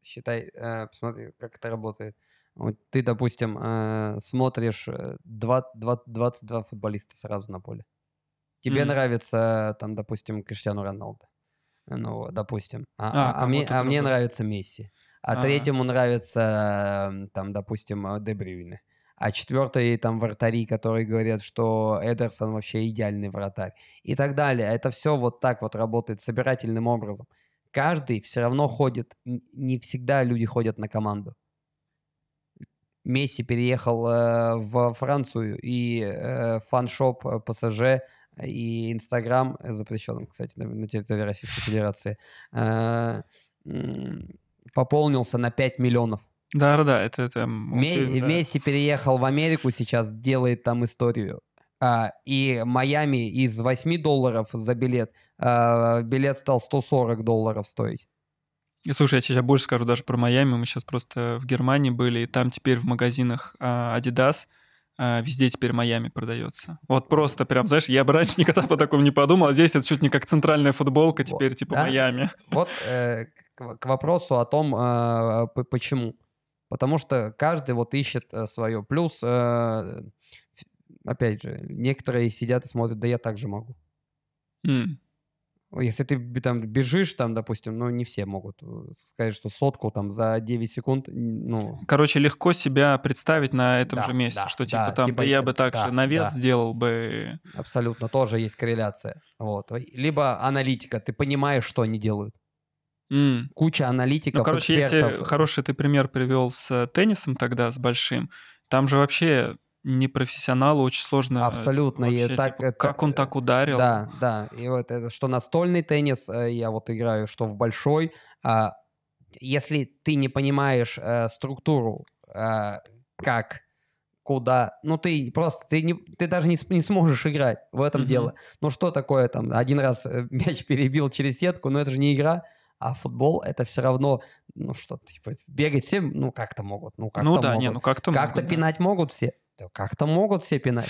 Считай, э, посмотри, как это работает. Вот ты, допустим, э, смотришь 2, 2, 22 футболиста сразу на поле. Тебе mm-hmm. нравится, там, допустим, Криштиану Роналду. Ну, допустим. А, а, а, а мне, а мне нравится Месси. А, а третьему нравится, там, допустим, э, Дебрюйне. А четвертый там вратари, которые говорят, что Эдерсон вообще идеальный вратарь. И так далее. Это все вот так вот работает собирательным образом каждый все равно ходит, не всегда люди ходят на команду. Месси переехал э, во Францию, и э, фаншоп э, ПСЖ и Инстаграм запрещен, кстати, на, на территории Российской Федерации, э, пополнился на 5 миллионов. Да, да, это... это Ме- да. Месси переехал в Америку сейчас, делает там историю. А, и Майами из 8 долларов за билет, а, билет стал 140 долларов стоить. Слушай, я тебе больше скажу даже про Майами. Мы сейчас просто в Германии были, и там теперь в магазинах а, Adidas везде теперь Майами продается. Вот просто прям, знаешь, я бы раньше никогда по такому не подумал, а здесь это чуть не как центральная футболка, теперь вот, типа да? Майами. Вот э, к, к вопросу о том, э, почему. Потому что каждый вот ищет э, свое. Плюс э, опять же, некоторые сидят и смотрят, да я также могу. Mm. Если ты там бежишь, там, допустим, ну, не все могут э, сказать, что сотку там за 9 секунд, ну... Короче, легко себя представить на этом да, же месте, да, что типа да, там, типа, я бы так да, же навес да. сделал бы. Абсолютно, тоже есть корреляция. Вот. Либо аналитика, ты понимаешь, что они делают. Mm. Куча аналитиков, Ну, короче, экспертов. если хороший ты пример привел с э, теннисом тогда, с большим, там же вообще непрофессионалу очень сложно. Э, Абсолютно. Вообще, и так, типа, это, как он так ударил? Да, да. И вот это, что настольный теннис, э, я вот играю, что в большой. А, если ты не понимаешь э, структуру, как куда. Ну, ты просто, ты, не, ты даже не, не сможешь играть в этом mm-hmm. дело. Ну, что такое там, один раз мяч перебил через сетку, но это же не игра, а футбол это все равно, ну, что, типа, бегать все, ну, как-то могут, ну, как-то Ну, да, могут. не, ну, как-то Как-то могут, пинать да. могут все, то как-то могут все пинать.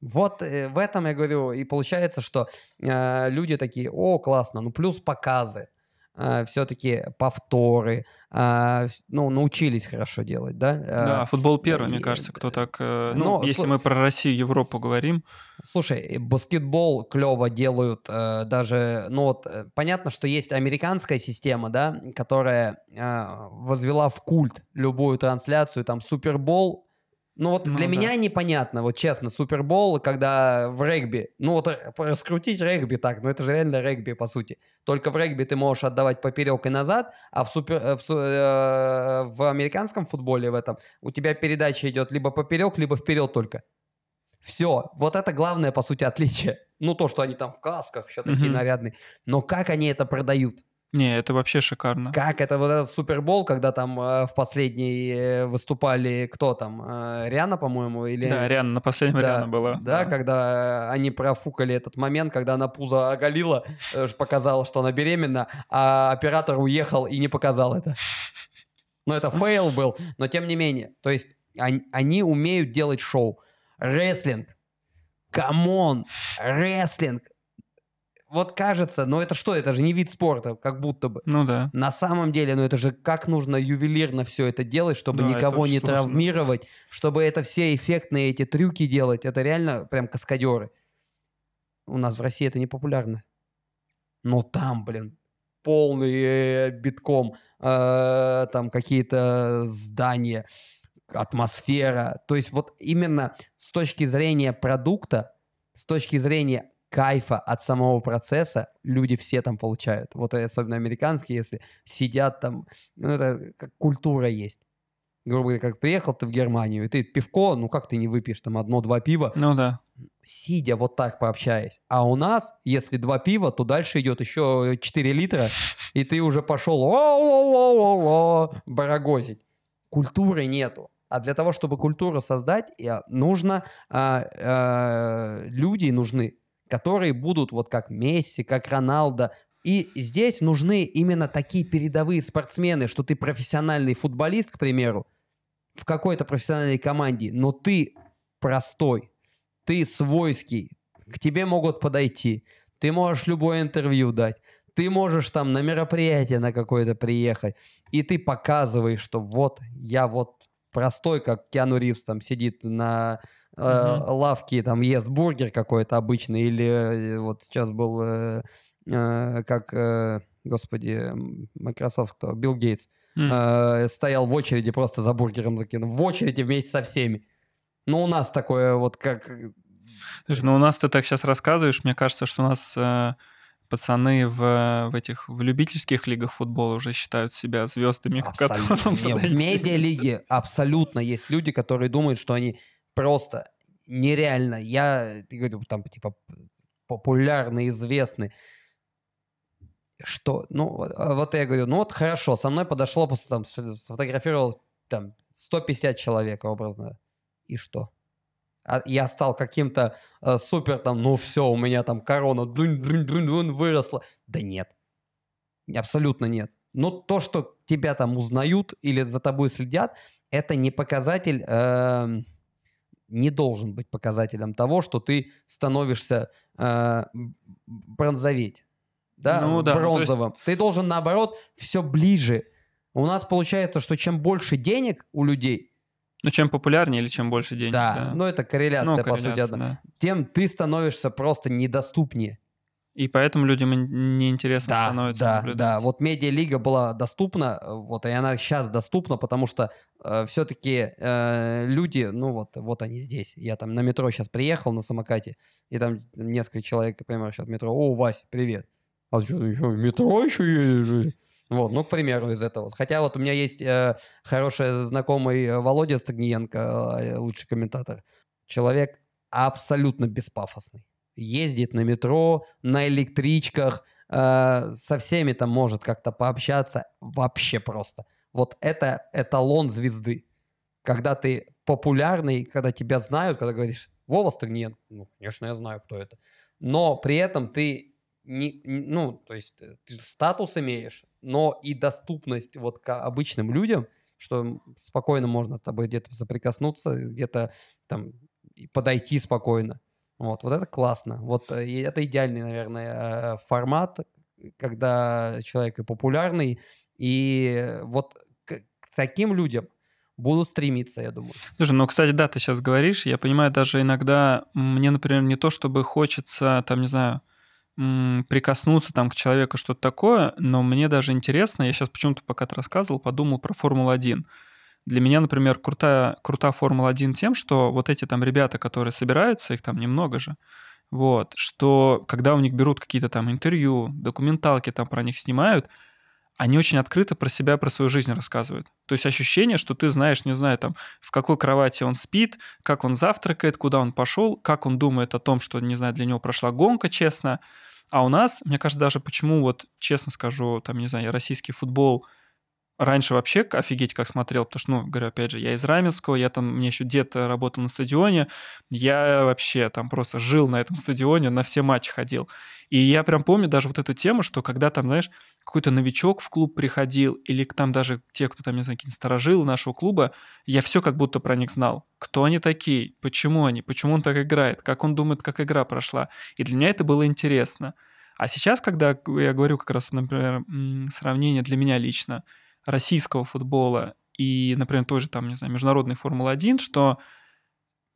Вот э, в этом я говорю, и получается, что э, люди такие, о, классно, ну плюс показы, э, все-таки повторы, э, ну научились хорошо делать, да? Э, да, футбол первый, и, мне кажется, кто э, так, э, ну но, если мы про Россию, Европу говорим. Слушай, баскетбол клево делают э, даже, ну вот э, понятно, что есть американская система, да, которая э, возвела в культ любую трансляцию, там Супербол ну вот ну, для да. меня непонятно, вот честно, Супербол, когда в регби, ну вот раскрутить регби так, ну это же реально регби по сути. Только в регби ты можешь отдавать поперек и назад, а в, супер, э, в, э, в американском футболе в этом у тебя передача идет либо поперек, либо вперед только. Все, вот это главное по сути отличие. Ну то, что они там в касках, еще такие mm-hmm. нарядные, но как они это продают? Не, это вообще шикарно. Как это вот этот Супербол, когда там э, в последний э, выступали кто там? Э, Риана, по-моему, или... Да, Риана, на последнем да, Риана была. Да, да, когда э, они профукали этот момент, когда она пузо оголила, э, показала, что она беременна, а оператор уехал и не показал это. Но ну, это фейл был, но тем не менее. То есть они, они умеют делать шоу. Рестлинг. Камон, рестлинг вот кажется, но это что, это же не вид спорта, как будто бы. Ну да. На самом деле, ну это же как нужно ювелирно все это делать, чтобы да, никого не сложно. травмировать, чтобы это все эффектные эти трюки делать. Это реально прям каскадеры. У нас в России это не популярно. Но там, блин, полный э, э, битком, э, там какие-то здания, атмосфера. То есть вот именно с точки зрения продукта, с точки зрения кайфа от самого процесса люди все там получают. Вот особенно американские, если сидят там, ну это как культура есть. Грубо говоря, как приехал ты в Германию, и ты пивко, ну как ты не выпьешь там одно-два пива? Ну да. Сидя вот так пообщаясь. А у нас, если два пива, то дальше идет еще 4 литра, и ты уже пошел о-о-о-о-о барагозить. Культуры нету. А для того, чтобы культуру создать, нужно, а, а, люди нужны которые будут вот как Месси, как Роналдо. И здесь нужны именно такие передовые спортсмены, что ты профессиональный футболист, к примеру, в какой-то профессиональной команде, но ты простой, ты свойский, к тебе могут подойти, ты можешь любое интервью дать, ты можешь там на мероприятие на какое-то приехать, и ты показываешь, что вот я вот простой, как Киану Ривз там сидит на э, лавке, там ест бургер какой-то обычный, или э, вот сейчас был э, э как, э, господи, Microsoft, кто? Э, Билл Гейтс, mm. стоял в очереди просто за бургером закинул, в очереди вместе со всеми. но у нас такое вот как... Слушай, ну у нас ты так сейчас рассказываешь, мне кажется, что у нас... Э пацаны в, в этих в любительских лигах футбола уже считают себя звездами, абсолютно. которым Нет, в медиалиге абсолютно есть люди, которые думают, что они просто нереально, я говорю, там типа популярный, известный, что, ну, а вот я говорю, ну вот хорошо, со мной подошло, просто там сфотографировал там 150 человек образно, и что? А я стал каким-то э, супер там, ну все, у меня там корона дунь, дунь, дунь, дунь, выросла. Да нет, абсолютно нет. Но то, что тебя там узнают или за тобой следят, это не показатель, э, не должен быть показателем того, что ты становишься э, бронзоветь, да, ну, да ну, бронзовым. Ну, есть... Ты должен наоборот все ближе. У нас получается, что чем больше денег у людей, ну, чем популярнее или чем больше денег. Да, да. ну это корреляция, ну, корреляция, по сути, Да. Тем ты становишься просто недоступнее. И поэтому людям неинтересно да, становится да, наблюдать. Да, вот медиалига была доступна, э, вот, и она сейчас доступна, потому что э, все-таки э, люди, ну вот, вот они здесь. Я там на метро сейчас приехал на самокате, и там несколько человек, например, сейчас метро, о, Вась, привет. А ты что, еще метро еще едешь? Вот, ну, к примеру, из этого. Хотя вот у меня есть э, хороший знакомый э, Володя Стагниенко, э, лучший комментатор. Человек абсолютно беспафосный. Ездит на метро, на электричках, э, со всеми там может как-то пообщаться. Вообще просто. Вот это эталон звезды. Когда ты популярный, когда тебя знают, когда говоришь «Вова Стагниенко», ну, конечно, я знаю, кто это. Но при этом ты не, ну, то есть э, ты статус имеешь, но и доступность вот к обычным людям, что спокойно можно с тобой где-то соприкоснуться, где-то там подойти спокойно. Вот, вот это классно. Вот э, это идеальный, наверное, э, формат, когда человек и популярный, и вот к, к таким людям будут стремиться, я думаю. Слушай, ну, кстати, да, ты сейчас говоришь, я понимаю, даже иногда мне, например, не то, чтобы хочется, там, не знаю, прикоснуться там к человеку, что-то такое, но мне даже интересно, я сейчас почему-то пока ты рассказывал, подумал про Формулу-1. Для меня, например, крутая, крута Формула-1 тем, что вот эти там ребята, которые собираются, их там немного же, вот, что когда у них берут какие-то там интервью, документалки там про них снимают, они очень открыто про себя, про свою жизнь рассказывают. То есть ощущение, что ты знаешь, не знаю, там, в какой кровати он спит, как он завтракает, куда он пошел, как он думает о том, что, не знаю, для него прошла гонка, честно – а у нас, мне кажется, даже почему, вот честно скажу, там, не знаю, российский футбол – раньше вообще офигеть как смотрел, потому что, ну, говорю, опять же, я из Раменского, я там, мне еще дед э, работал на стадионе, я вообще там просто жил на этом стадионе, на все матчи ходил. И я прям помню даже вот эту тему, что когда там, знаешь, какой-то новичок в клуб приходил, или там даже те, кто там, не знаю, какие-то сторожилы нашего клуба, я все как будто про них знал. Кто они такие? Почему они? Почему он так играет? Как он думает, как игра прошла? И для меня это было интересно. А сейчас, когда я говорю как раз, например, сравнение для меня лично – российского футбола и, например, тоже там, не знаю, международной Формулы-1, что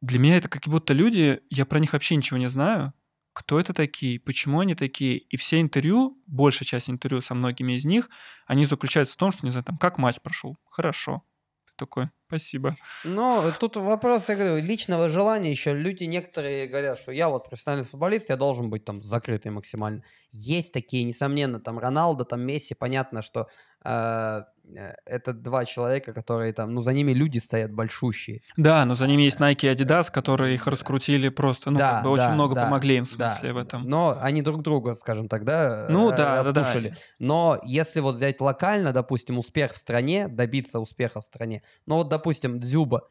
для меня это как будто люди, я про них вообще ничего не знаю, кто это такие, почему они такие. И все интервью, большая часть интервью со многими из них, они заключаются в том, что, не знаю, там, как матч прошел, хорошо. Ты такой, Спасибо. Ну, тут вопрос, я говорю, личного желания еще. Люди некоторые говорят, что я вот профессиональный футболист, я должен быть там закрытый максимально. Есть такие, несомненно, там Роналдо, там Месси, понятно, что а, э, это два человека, которые там, ну, за ними люди стоят большущие. Да, но за ними есть э, Nike и Adidas, которые их э, раскрутили просто, ну, да, как бы да, очень да, много да, помогли им, в смысле, да. в этом. Но они друг друга, скажем так, да, э, ну, да, распушили. Да, да. Но если вот взять локально, допустим, успех в стране, добиться успеха в стране, ну, вот, допустим, Дзюба,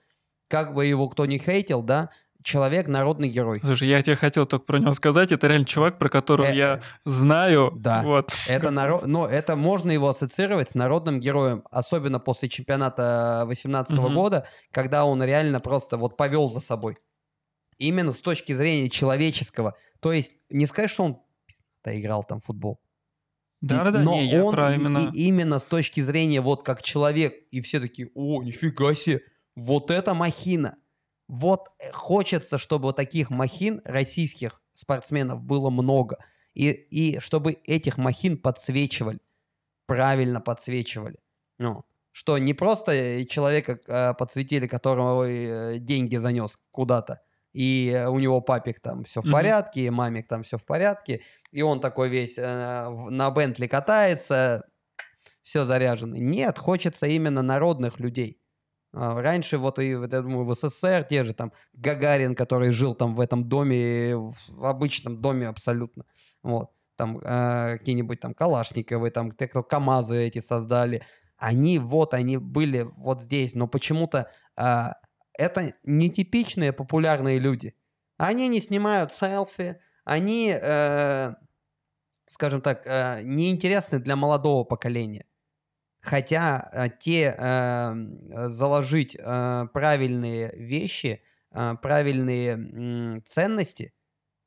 как бы его кто ни хейтил, да, человек народный герой. Слушай, я тебе хотел только про него сказать, это реально чувак, про которого э, я э, знаю. Да. Вот. Это народ, но ну, это можно его ассоциировать с народным героем, особенно после чемпионата 2018 угу. года, когда он реально просто вот повел за собой. Именно с точки зрения человеческого. То есть не сказать, что он играл там футбол. Да, да, да. Но не, он я именно... И, именно с точки зрения вот как человек, и все такие, о, нифига себе, вот это махина. Вот э, хочется, чтобы вот таких махин российских спортсменов было много. И, и чтобы этих махин подсвечивали. Правильно подсвечивали. Ну, что не просто э, человека э, подсветили, которого э, деньги занес куда-то, и э, у него папик там все в порядке, и мамик там все в порядке, и он такой весь э, на Бентли катается, все заряженный. Нет, хочется именно народных людей. А, раньше вот и, я думаю, в СССР те же там Гагарин, который жил там в этом доме, в обычном доме абсолютно, вот, там э, какие-нибудь там Калашниковы, там те, кто КАМАЗы эти создали, они вот, они были вот здесь, но почему-то а, это нетипичные популярные люди. Они не снимают селфи, они, э, скажем так, э, неинтересны для молодого поколения. Хотя э, те э, заложить э, правильные вещи, э, правильные э, ценности,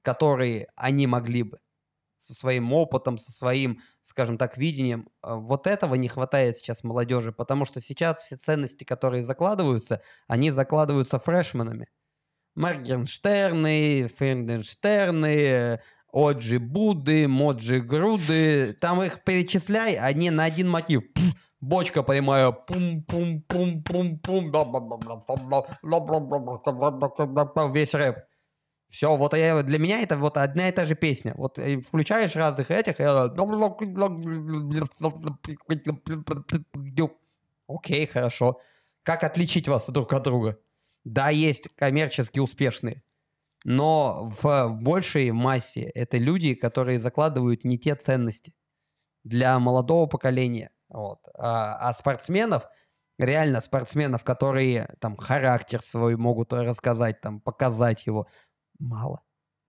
которые они могли бы, со своим опытом, со своим, скажем так, видением. Вот этого не хватает сейчас молодежи, потому что сейчас все ценности, которые закладываются, они закладываются фрешменами. Маргенштерны, Фринденштерны, Оджи Буды, Моджи Груды. Там их перечисляй, они на один мотив. бочка прямая. Пум, пум, пум, пум, пум. Весь рэп. Все, вот я, для меня это вот одна и та же песня. Вот э, включаешь разных этих, я... Окей, хорошо. Как отличить вас друг от друга? Да, есть коммерчески успешные, но в большей массе это люди, которые закладывают не те ценности для молодого поколения. Вот. А, а спортсменов, реально спортсменов, которые там характер свой могут рассказать, там показать его, мало.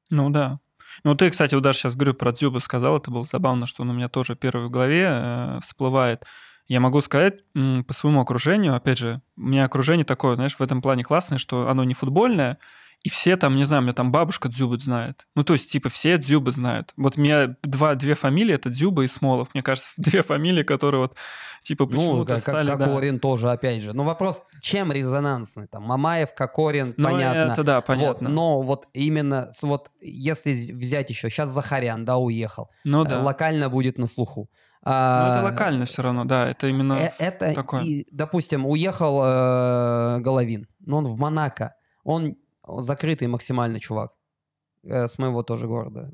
Ну да. Ну ты, кстати, вот даже сейчас говорю про Дзюба сказал, это было забавно, что он у меня тоже первый в голове э, всплывает. Я могу сказать по своему окружению, опять же, у меня окружение такое, знаешь, в этом плане классное, что оно не футбольное, и все там, не знаю, у меня там бабушка Дзюба знает. Ну, то есть, типа, все Дзюба знают. Вот у меня два, две фамилии, это Дзюба и Смолов. Мне кажется, две фамилии, которые вот, типа, ну, почему-то ну, как, стали... Как, Кокорин да. тоже, опять же. Но вопрос, чем резонансный? Там Мамаев, Кокорин, ну, понятно. это да, понятно. Вот, но вот именно, вот если взять еще, сейчас Захарян, да, уехал. Ну э, да. Локально будет на слуху. А, ну, это локально все равно, да, это именно э, это такое. И, допустим, уехал э, Головин, но он в Монако, он он закрытый максимально чувак. Э, с моего тоже города.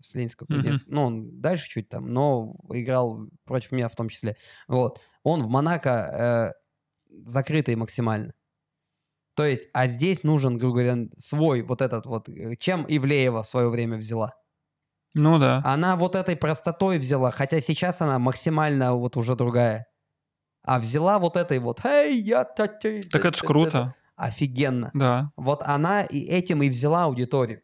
С Ленинского кузнецка. Mm-hmm. Ну, он дальше чуть там, но играл против меня в том числе. Вот. Он в Монако э, закрытый максимально. То есть, а здесь нужен, грубо говоря, свой вот этот вот, э, чем Ивлеева в свое время взяла. Ну да. Она вот этой простотой взяла, хотя сейчас она максимально вот уже другая. А взяла вот этой вот, эй, я... Та, так это ж круто офигенно. Да. Вот она и этим и взяла аудиторию.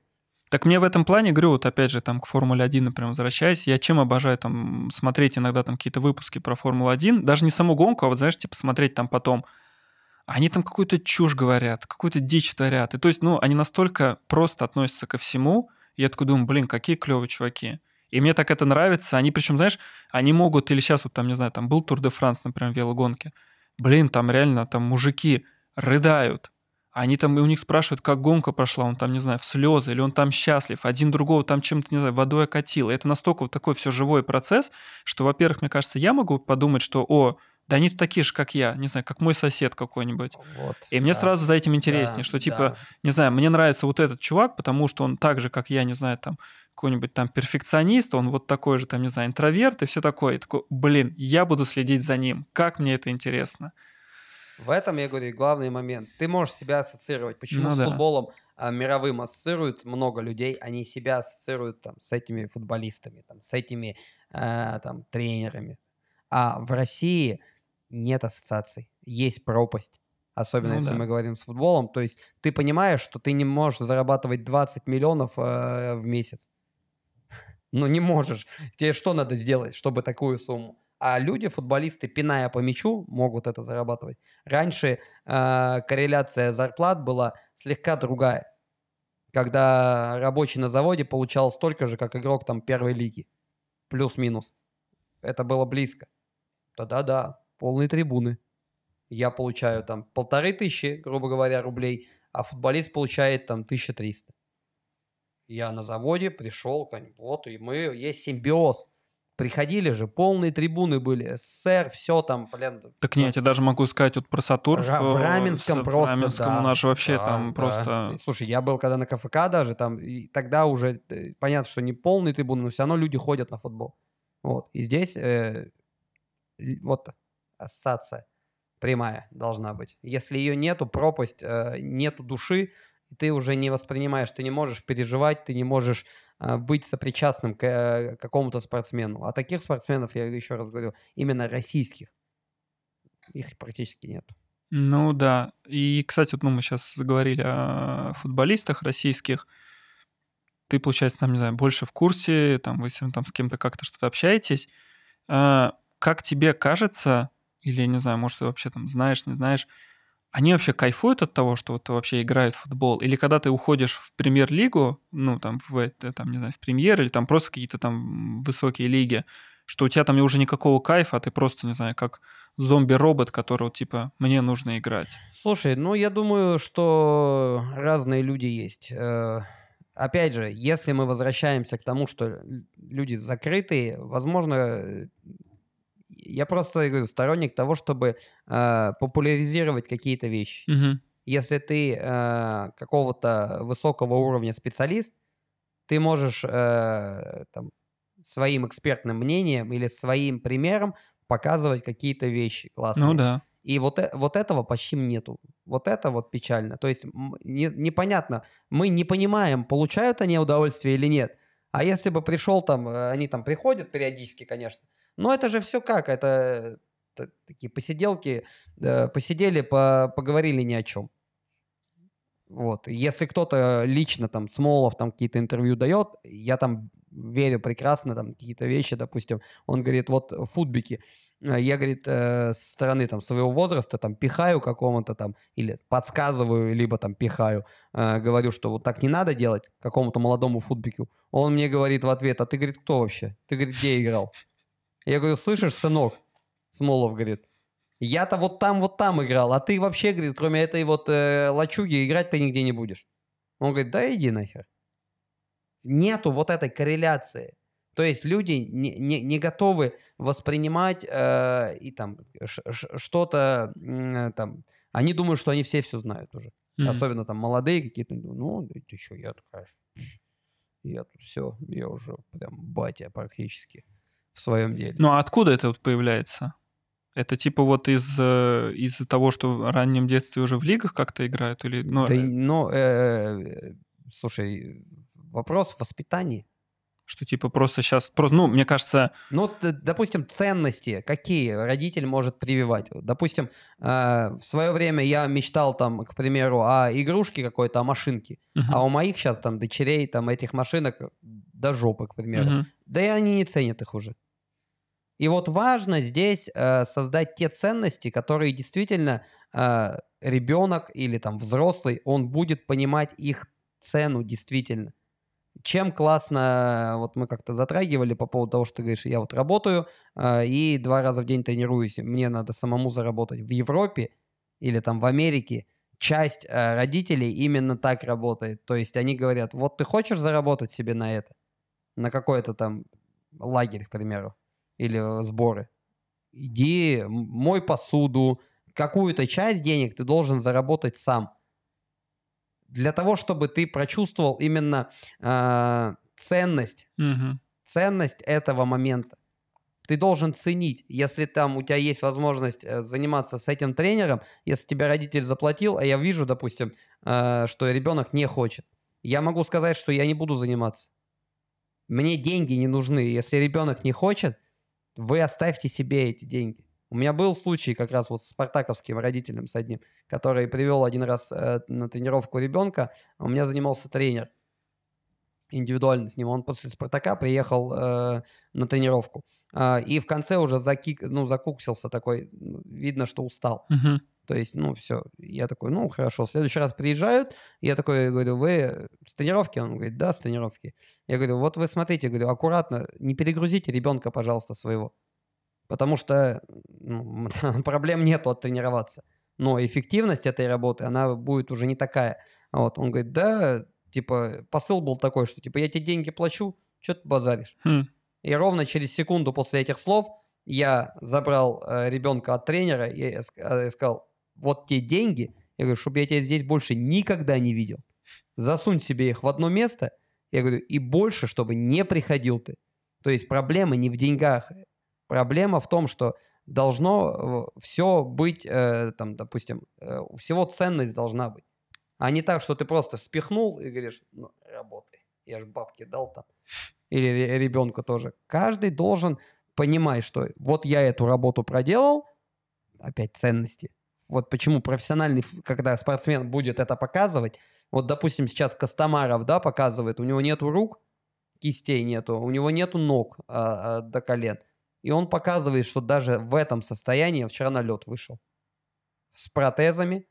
Так мне в этом плане, говорю, вот опять же, там к Формуле-1, например, возвращаясь, я чем обожаю там смотреть иногда там какие-то выпуски про Формулу-1, даже не саму гонку, а вот, знаешь, типа смотреть там потом. Они там какую-то чушь говорят, какую-то дичь творят. И то есть, ну, они настолько просто относятся ко всему, и я такой думаю, блин, какие клевые чуваки. И мне так это нравится. Они причем, знаешь, они могут, или сейчас вот там, не знаю, там был Тур де Франс, например, в велогонке. Блин, там реально, там мужики рыдают. Они там, и у них спрашивают, как гонка прошла, он там, не знаю, в слезы, или он там счастлив, один другого там чем-то, не знаю, водой окатил. И это настолько вот такой все живой процесс, что, во-первых, мне кажется, я могу подумать, что, о, да они такие же, как я, не знаю, как мой сосед какой-нибудь. Вот, и мне да, сразу за этим интереснее, да, что типа, да. не знаю, мне нравится вот этот чувак, потому что он так же, как я, не знаю, там какой-нибудь там перфекционист, он вот такой же, там, не знаю, интроверт и все такое. И такой, блин, я буду следить за ним, как мне это интересно. В этом, я говорю, главный момент. Ты можешь себя ассоциировать. Почему ну, с да. футболом а, мировым ассоциируют много людей, они себя ассоциируют там, с этими футболистами, там, с этими а, там, тренерами. А в России нет ассоциаций, есть пропасть. Особенно ну, если да. мы говорим с футболом. То есть ты понимаешь, что ты не можешь зарабатывать 20 миллионов э, в месяц. Ну, не можешь. Тебе что надо сделать, чтобы такую сумму? а люди, футболисты, пиная по мячу, могут это зарабатывать. Раньше э, корреляция зарплат была слегка другая, когда рабочий на заводе получал столько же, как игрок там первой лиги, плюс-минус. Это было близко. Да-да-да, полные трибуны. Я получаю там полторы тысячи, грубо говоря, рублей, а футболист получает там 1300. Я на заводе пришел, вот, и мы, есть симбиоз – Приходили же, полные трибуны были, СССР, все там, блин. Так нет, я даже могу сказать вот про Сатурн. Ра- в Раменском с, просто, В Раменском да, у нас же вообще да, там да. просто... Слушай, я был когда на КФК даже, там, и тогда уже, э, понятно, что не полные трибуны, но все равно люди ходят на футбол. Вот, и здесь э, вот ассоциация прямая должна быть. Если ее нету, пропасть, э, нету души, ты уже не воспринимаешь, ты не можешь переживать, ты не можешь а, быть сопричастным к э, какому-то спортсмену. А таких спортсменов, я еще раз говорю, именно российских, их практически нет. Ну да. И, кстати, вот, ну, мы сейчас заговорили о футболистах российских. Ты, получается, там, не знаю, больше в курсе, там, вы там с кем-то как-то что-то общаетесь. А, как тебе кажется, или, не знаю, может, ты вообще там знаешь, не знаешь, они вообще кайфуют от того, что вот вообще играют в футбол? Или когда ты уходишь в премьер-лигу, ну, там, в, там, не знаю, в премьер или там просто какие-то там высокие лиги, что у тебя там уже никакого кайфа, а ты просто, не знаю, как зомби-робот, которого, типа, мне нужно играть? Слушай, ну, я думаю, что разные люди есть. Э, опять же, если мы возвращаемся к тому, что люди закрытые, возможно, я просто говорю, сторонник того, чтобы э, популяризировать какие-то вещи. Угу. Если ты э, какого-то высокого уровня специалист, ты можешь э, там, своим экспертным мнением или своим примером показывать какие-то вещи классные. Ну да. И вот, э, вот этого почти нету. Вот это вот печально. То есть не, непонятно, мы не понимаем, получают они удовольствие или нет. А если бы пришел там, э, они там приходят периодически, конечно, но это же все как? Это, это такие посиделки, э, посидели, по, поговорили ни о чем. Вот. Если кто-то лично, там, Смолов там какие-то интервью дает, я там верю прекрасно, там какие-то вещи, допустим, он говорит, вот футбики, а я, говорит, э, со стороны там своего возраста там пихаю какому-то там, или подсказываю, либо там пихаю, э, говорю, что вот так не надо делать какому-то молодому футбику. Он мне говорит в ответ, а ты, говорит, кто вообще? Ты, говорит, где играл? Я говорю, слышишь, сынок? Смолов говорит, я-то вот там, вот там играл, а ты вообще, говорит, кроме этой вот э, лачуги играть ты нигде не будешь. Он говорит, да иди нахер. Нету вот этой корреляции. То есть люди не, не, не готовы воспринимать э, и там что-то э, там. Они думают, что они все все знают уже. Mm-hmm. Особенно там молодые какие-то. Ну, ты что, я тут, конечно. Я тут все, я уже прям батя практически в своем деле. Ну а откуда это вот появляется? Это типа вот из, э, из-за того, что в раннем детстве уже в лигах как-то играют? Или, ну, да, э? ну э, э, слушай, вопрос воспитания. Что типа просто сейчас, просто, ну, мне кажется... Ну, допустим, ценности какие родитель может прививать? Допустим, э, в свое время я мечтал там, к примеру, о игрушке какой-то, о машинке. Uh-huh. А у моих сейчас там дочерей там этих машинок до жопы, к примеру. Uh-huh. Да и они не ценят их уже. И вот важно здесь э, создать те ценности, которые действительно э, ребенок или там взрослый, он будет понимать их цену действительно. Чем классно, вот мы как-то затрагивали по поводу того, что ты говоришь, я вот работаю э, и два раза в день тренируюсь, мне надо самому заработать. В Европе или там в Америке часть э, родителей именно так работает. То есть они говорят, вот ты хочешь заработать себе на это, на какой-то там лагерь, к примеру, или э, сборы. Иди, мой посуду, какую-то часть денег ты должен заработать сам. Для того, чтобы ты прочувствовал именно э, ценность, угу. ценность этого момента. Ты должен ценить, если там у тебя есть возможность э, заниматься с этим тренером, если тебя родитель заплатил, а я вижу, допустим, э, что ребенок не хочет, я могу сказать, что я не буду заниматься. Мне деньги не нужны. Если ребенок не хочет, вы оставьте себе эти деньги. У меня был случай как раз вот с спартаковским родителем, с одним, который привел один раз э, на тренировку ребенка. У меня занимался тренер индивидуально с ним. Он после «Спартака» приехал э, на тренировку. Э, и в конце уже закик, ну, закуксился такой. Видно, что устал. Uh-huh. То есть, ну, все. Я такой, ну, хорошо. В следующий раз приезжают. Я такой говорю, вы с тренировки? Он говорит, да, с тренировки. Я говорю, вот вы смотрите, говорю, аккуратно, не перегрузите ребенка, пожалуйста, своего. Потому что ну, проблем нет оттренироваться. Но эффективность этой работы, она будет уже не такая. Вот, он говорит, да, типа, посыл был такой, что, типа, я тебе деньги плачу, что ты базаришь? Хм. И ровно через секунду после этих слов я забрал э, ребенка от тренера и э, сказал, вот те деньги, я говорю, чтобы я тебя здесь больше никогда не видел. Засунь себе их в одно место, я говорю, и больше, чтобы не приходил ты. То есть проблема не в деньгах, проблема в том, что должно э, все быть, э, там, допустим, э, всего ценность должна быть. А не так, что ты просто спихнул и говоришь, ну, работай, я же бабки дал там. Или ребенку тоже. Каждый должен понимать, что вот я эту работу проделал, опять ценности вот почему профессиональный, когда спортсмен будет это показывать, вот, допустим, сейчас Костомаров, да, показывает, у него нету рук, кистей нету, у него нету ног а, а, до колен. И он показывает, что даже в этом состоянии вчера на лед вышел. С протезами,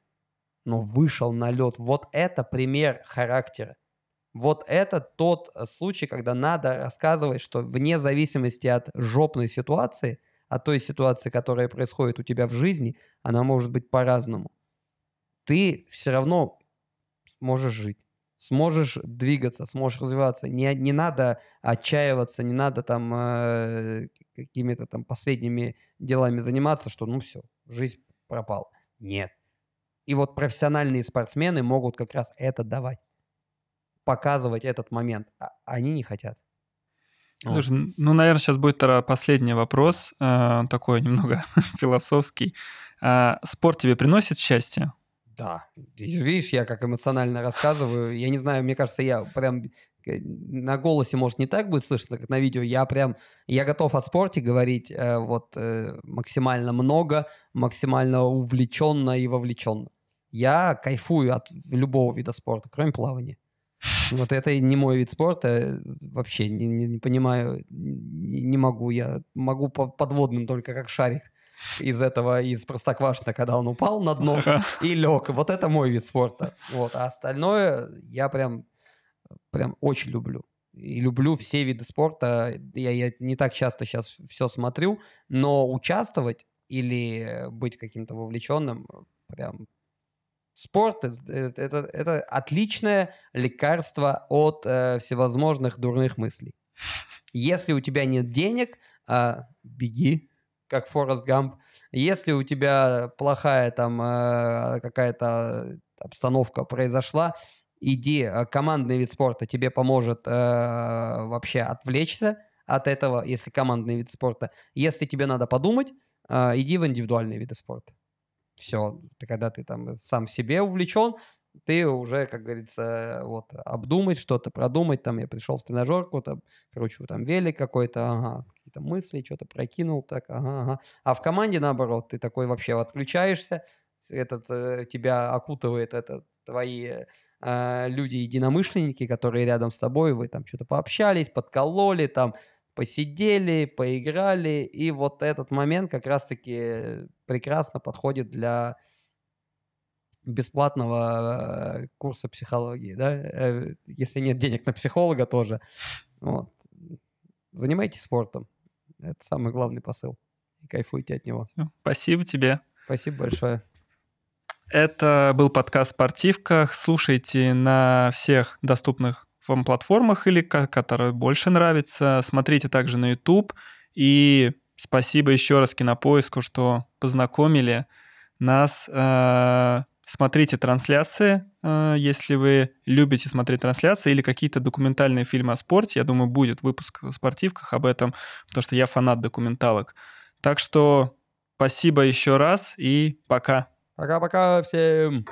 но вышел на лед. Вот это пример характера. Вот это тот э, случай, когда надо рассказывать, что вне зависимости от жопной ситуации – от а той ситуации, которая происходит у тебя в жизни, она может быть по-разному. Ты все равно можешь жить, сможешь двигаться, сможешь развиваться. Не, не надо отчаиваться, не надо там э, какими-то там последними делами заниматься, что ну все, жизнь пропала. Нет. И вот профессиональные спортсмены могут как раз это давать, показывать этот момент. А они не хотят. Слушай, ну, наверное, сейчас будет тогда последний вопрос, э, такой немного философский. А, спорт тебе приносит счастье? Да. Видишь, я как эмоционально рассказываю. Я не знаю, мне кажется, я прям э, на голосе, может, не так будет слышно, как на видео. Я прям, я готов о спорте говорить э, вот э, максимально много, максимально увлеченно и вовлеченно. Я кайфую от любого вида спорта, кроме плавания. Вот это не мой вид спорта, э, вообще не, не, не понимаю, не, не могу, я могу по подводным только как шарик из этого, из простоквашина, когда он упал на дно ага. и лег. Вот это мой вид спорта. Вот. А остальное я прям, прям очень люблю. И люблю все виды спорта. Я, я не так часто сейчас все смотрю, но участвовать или быть каким-то вовлеченным прям Спорт это, это, это отличное лекарство от э, всевозможных дурных мыслей. Если у тебя нет денег, э, беги, как Форест Гамп. Если у тебя плохая там э, какая-то обстановка произошла, иди, э, командный вид спорта тебе поможет э, вообще отвлечься от этого, если командный вид спорта. Если тебе надо подумать, э, иди в индивидуальные виды спорта все, ты, когда ты там сам в себе увлечен, ты уже, как говорится, вот обдумать что-то, продумать, там я пришел в тренажерку, там, короче, там велик какой-то, ага, какие-то мысли, что-то прокинул, так, ага, ага. А в команде, наоборот, ты такой вообще отключаешься, этот, э, тебя окутывает это твои э, люди-единомышленники, которые рядом с тобой, вы там что-то пообщались, подкололи, там, посидели, поиграли, и вот этот момент как раз-таки э, прекрасно подходит для бесплатного э, курса психологии, да, э, если нет денег на психолога тоже. Вот. Занимайтесь спортом. Это самый главный посыл. И кайфуйте от него. Спасибо тебе. Спасибо большое. Это был подкаст «Спортивка». Слушайте на всех доступных вам платформах или которые больше нравится. Смотрите также на YouTube и Спасибо еще раз Кинопоиску, что познакомили нас. Э, смотрите трансляции, э, если вы любите смотреть трансляции или какие-то документальные фильмы о спорте. Я думаю, будет выпуск в спортивках об этом, потому что я фанат документалок. Так что спасибо еще раз и пока. Пока-пока всем.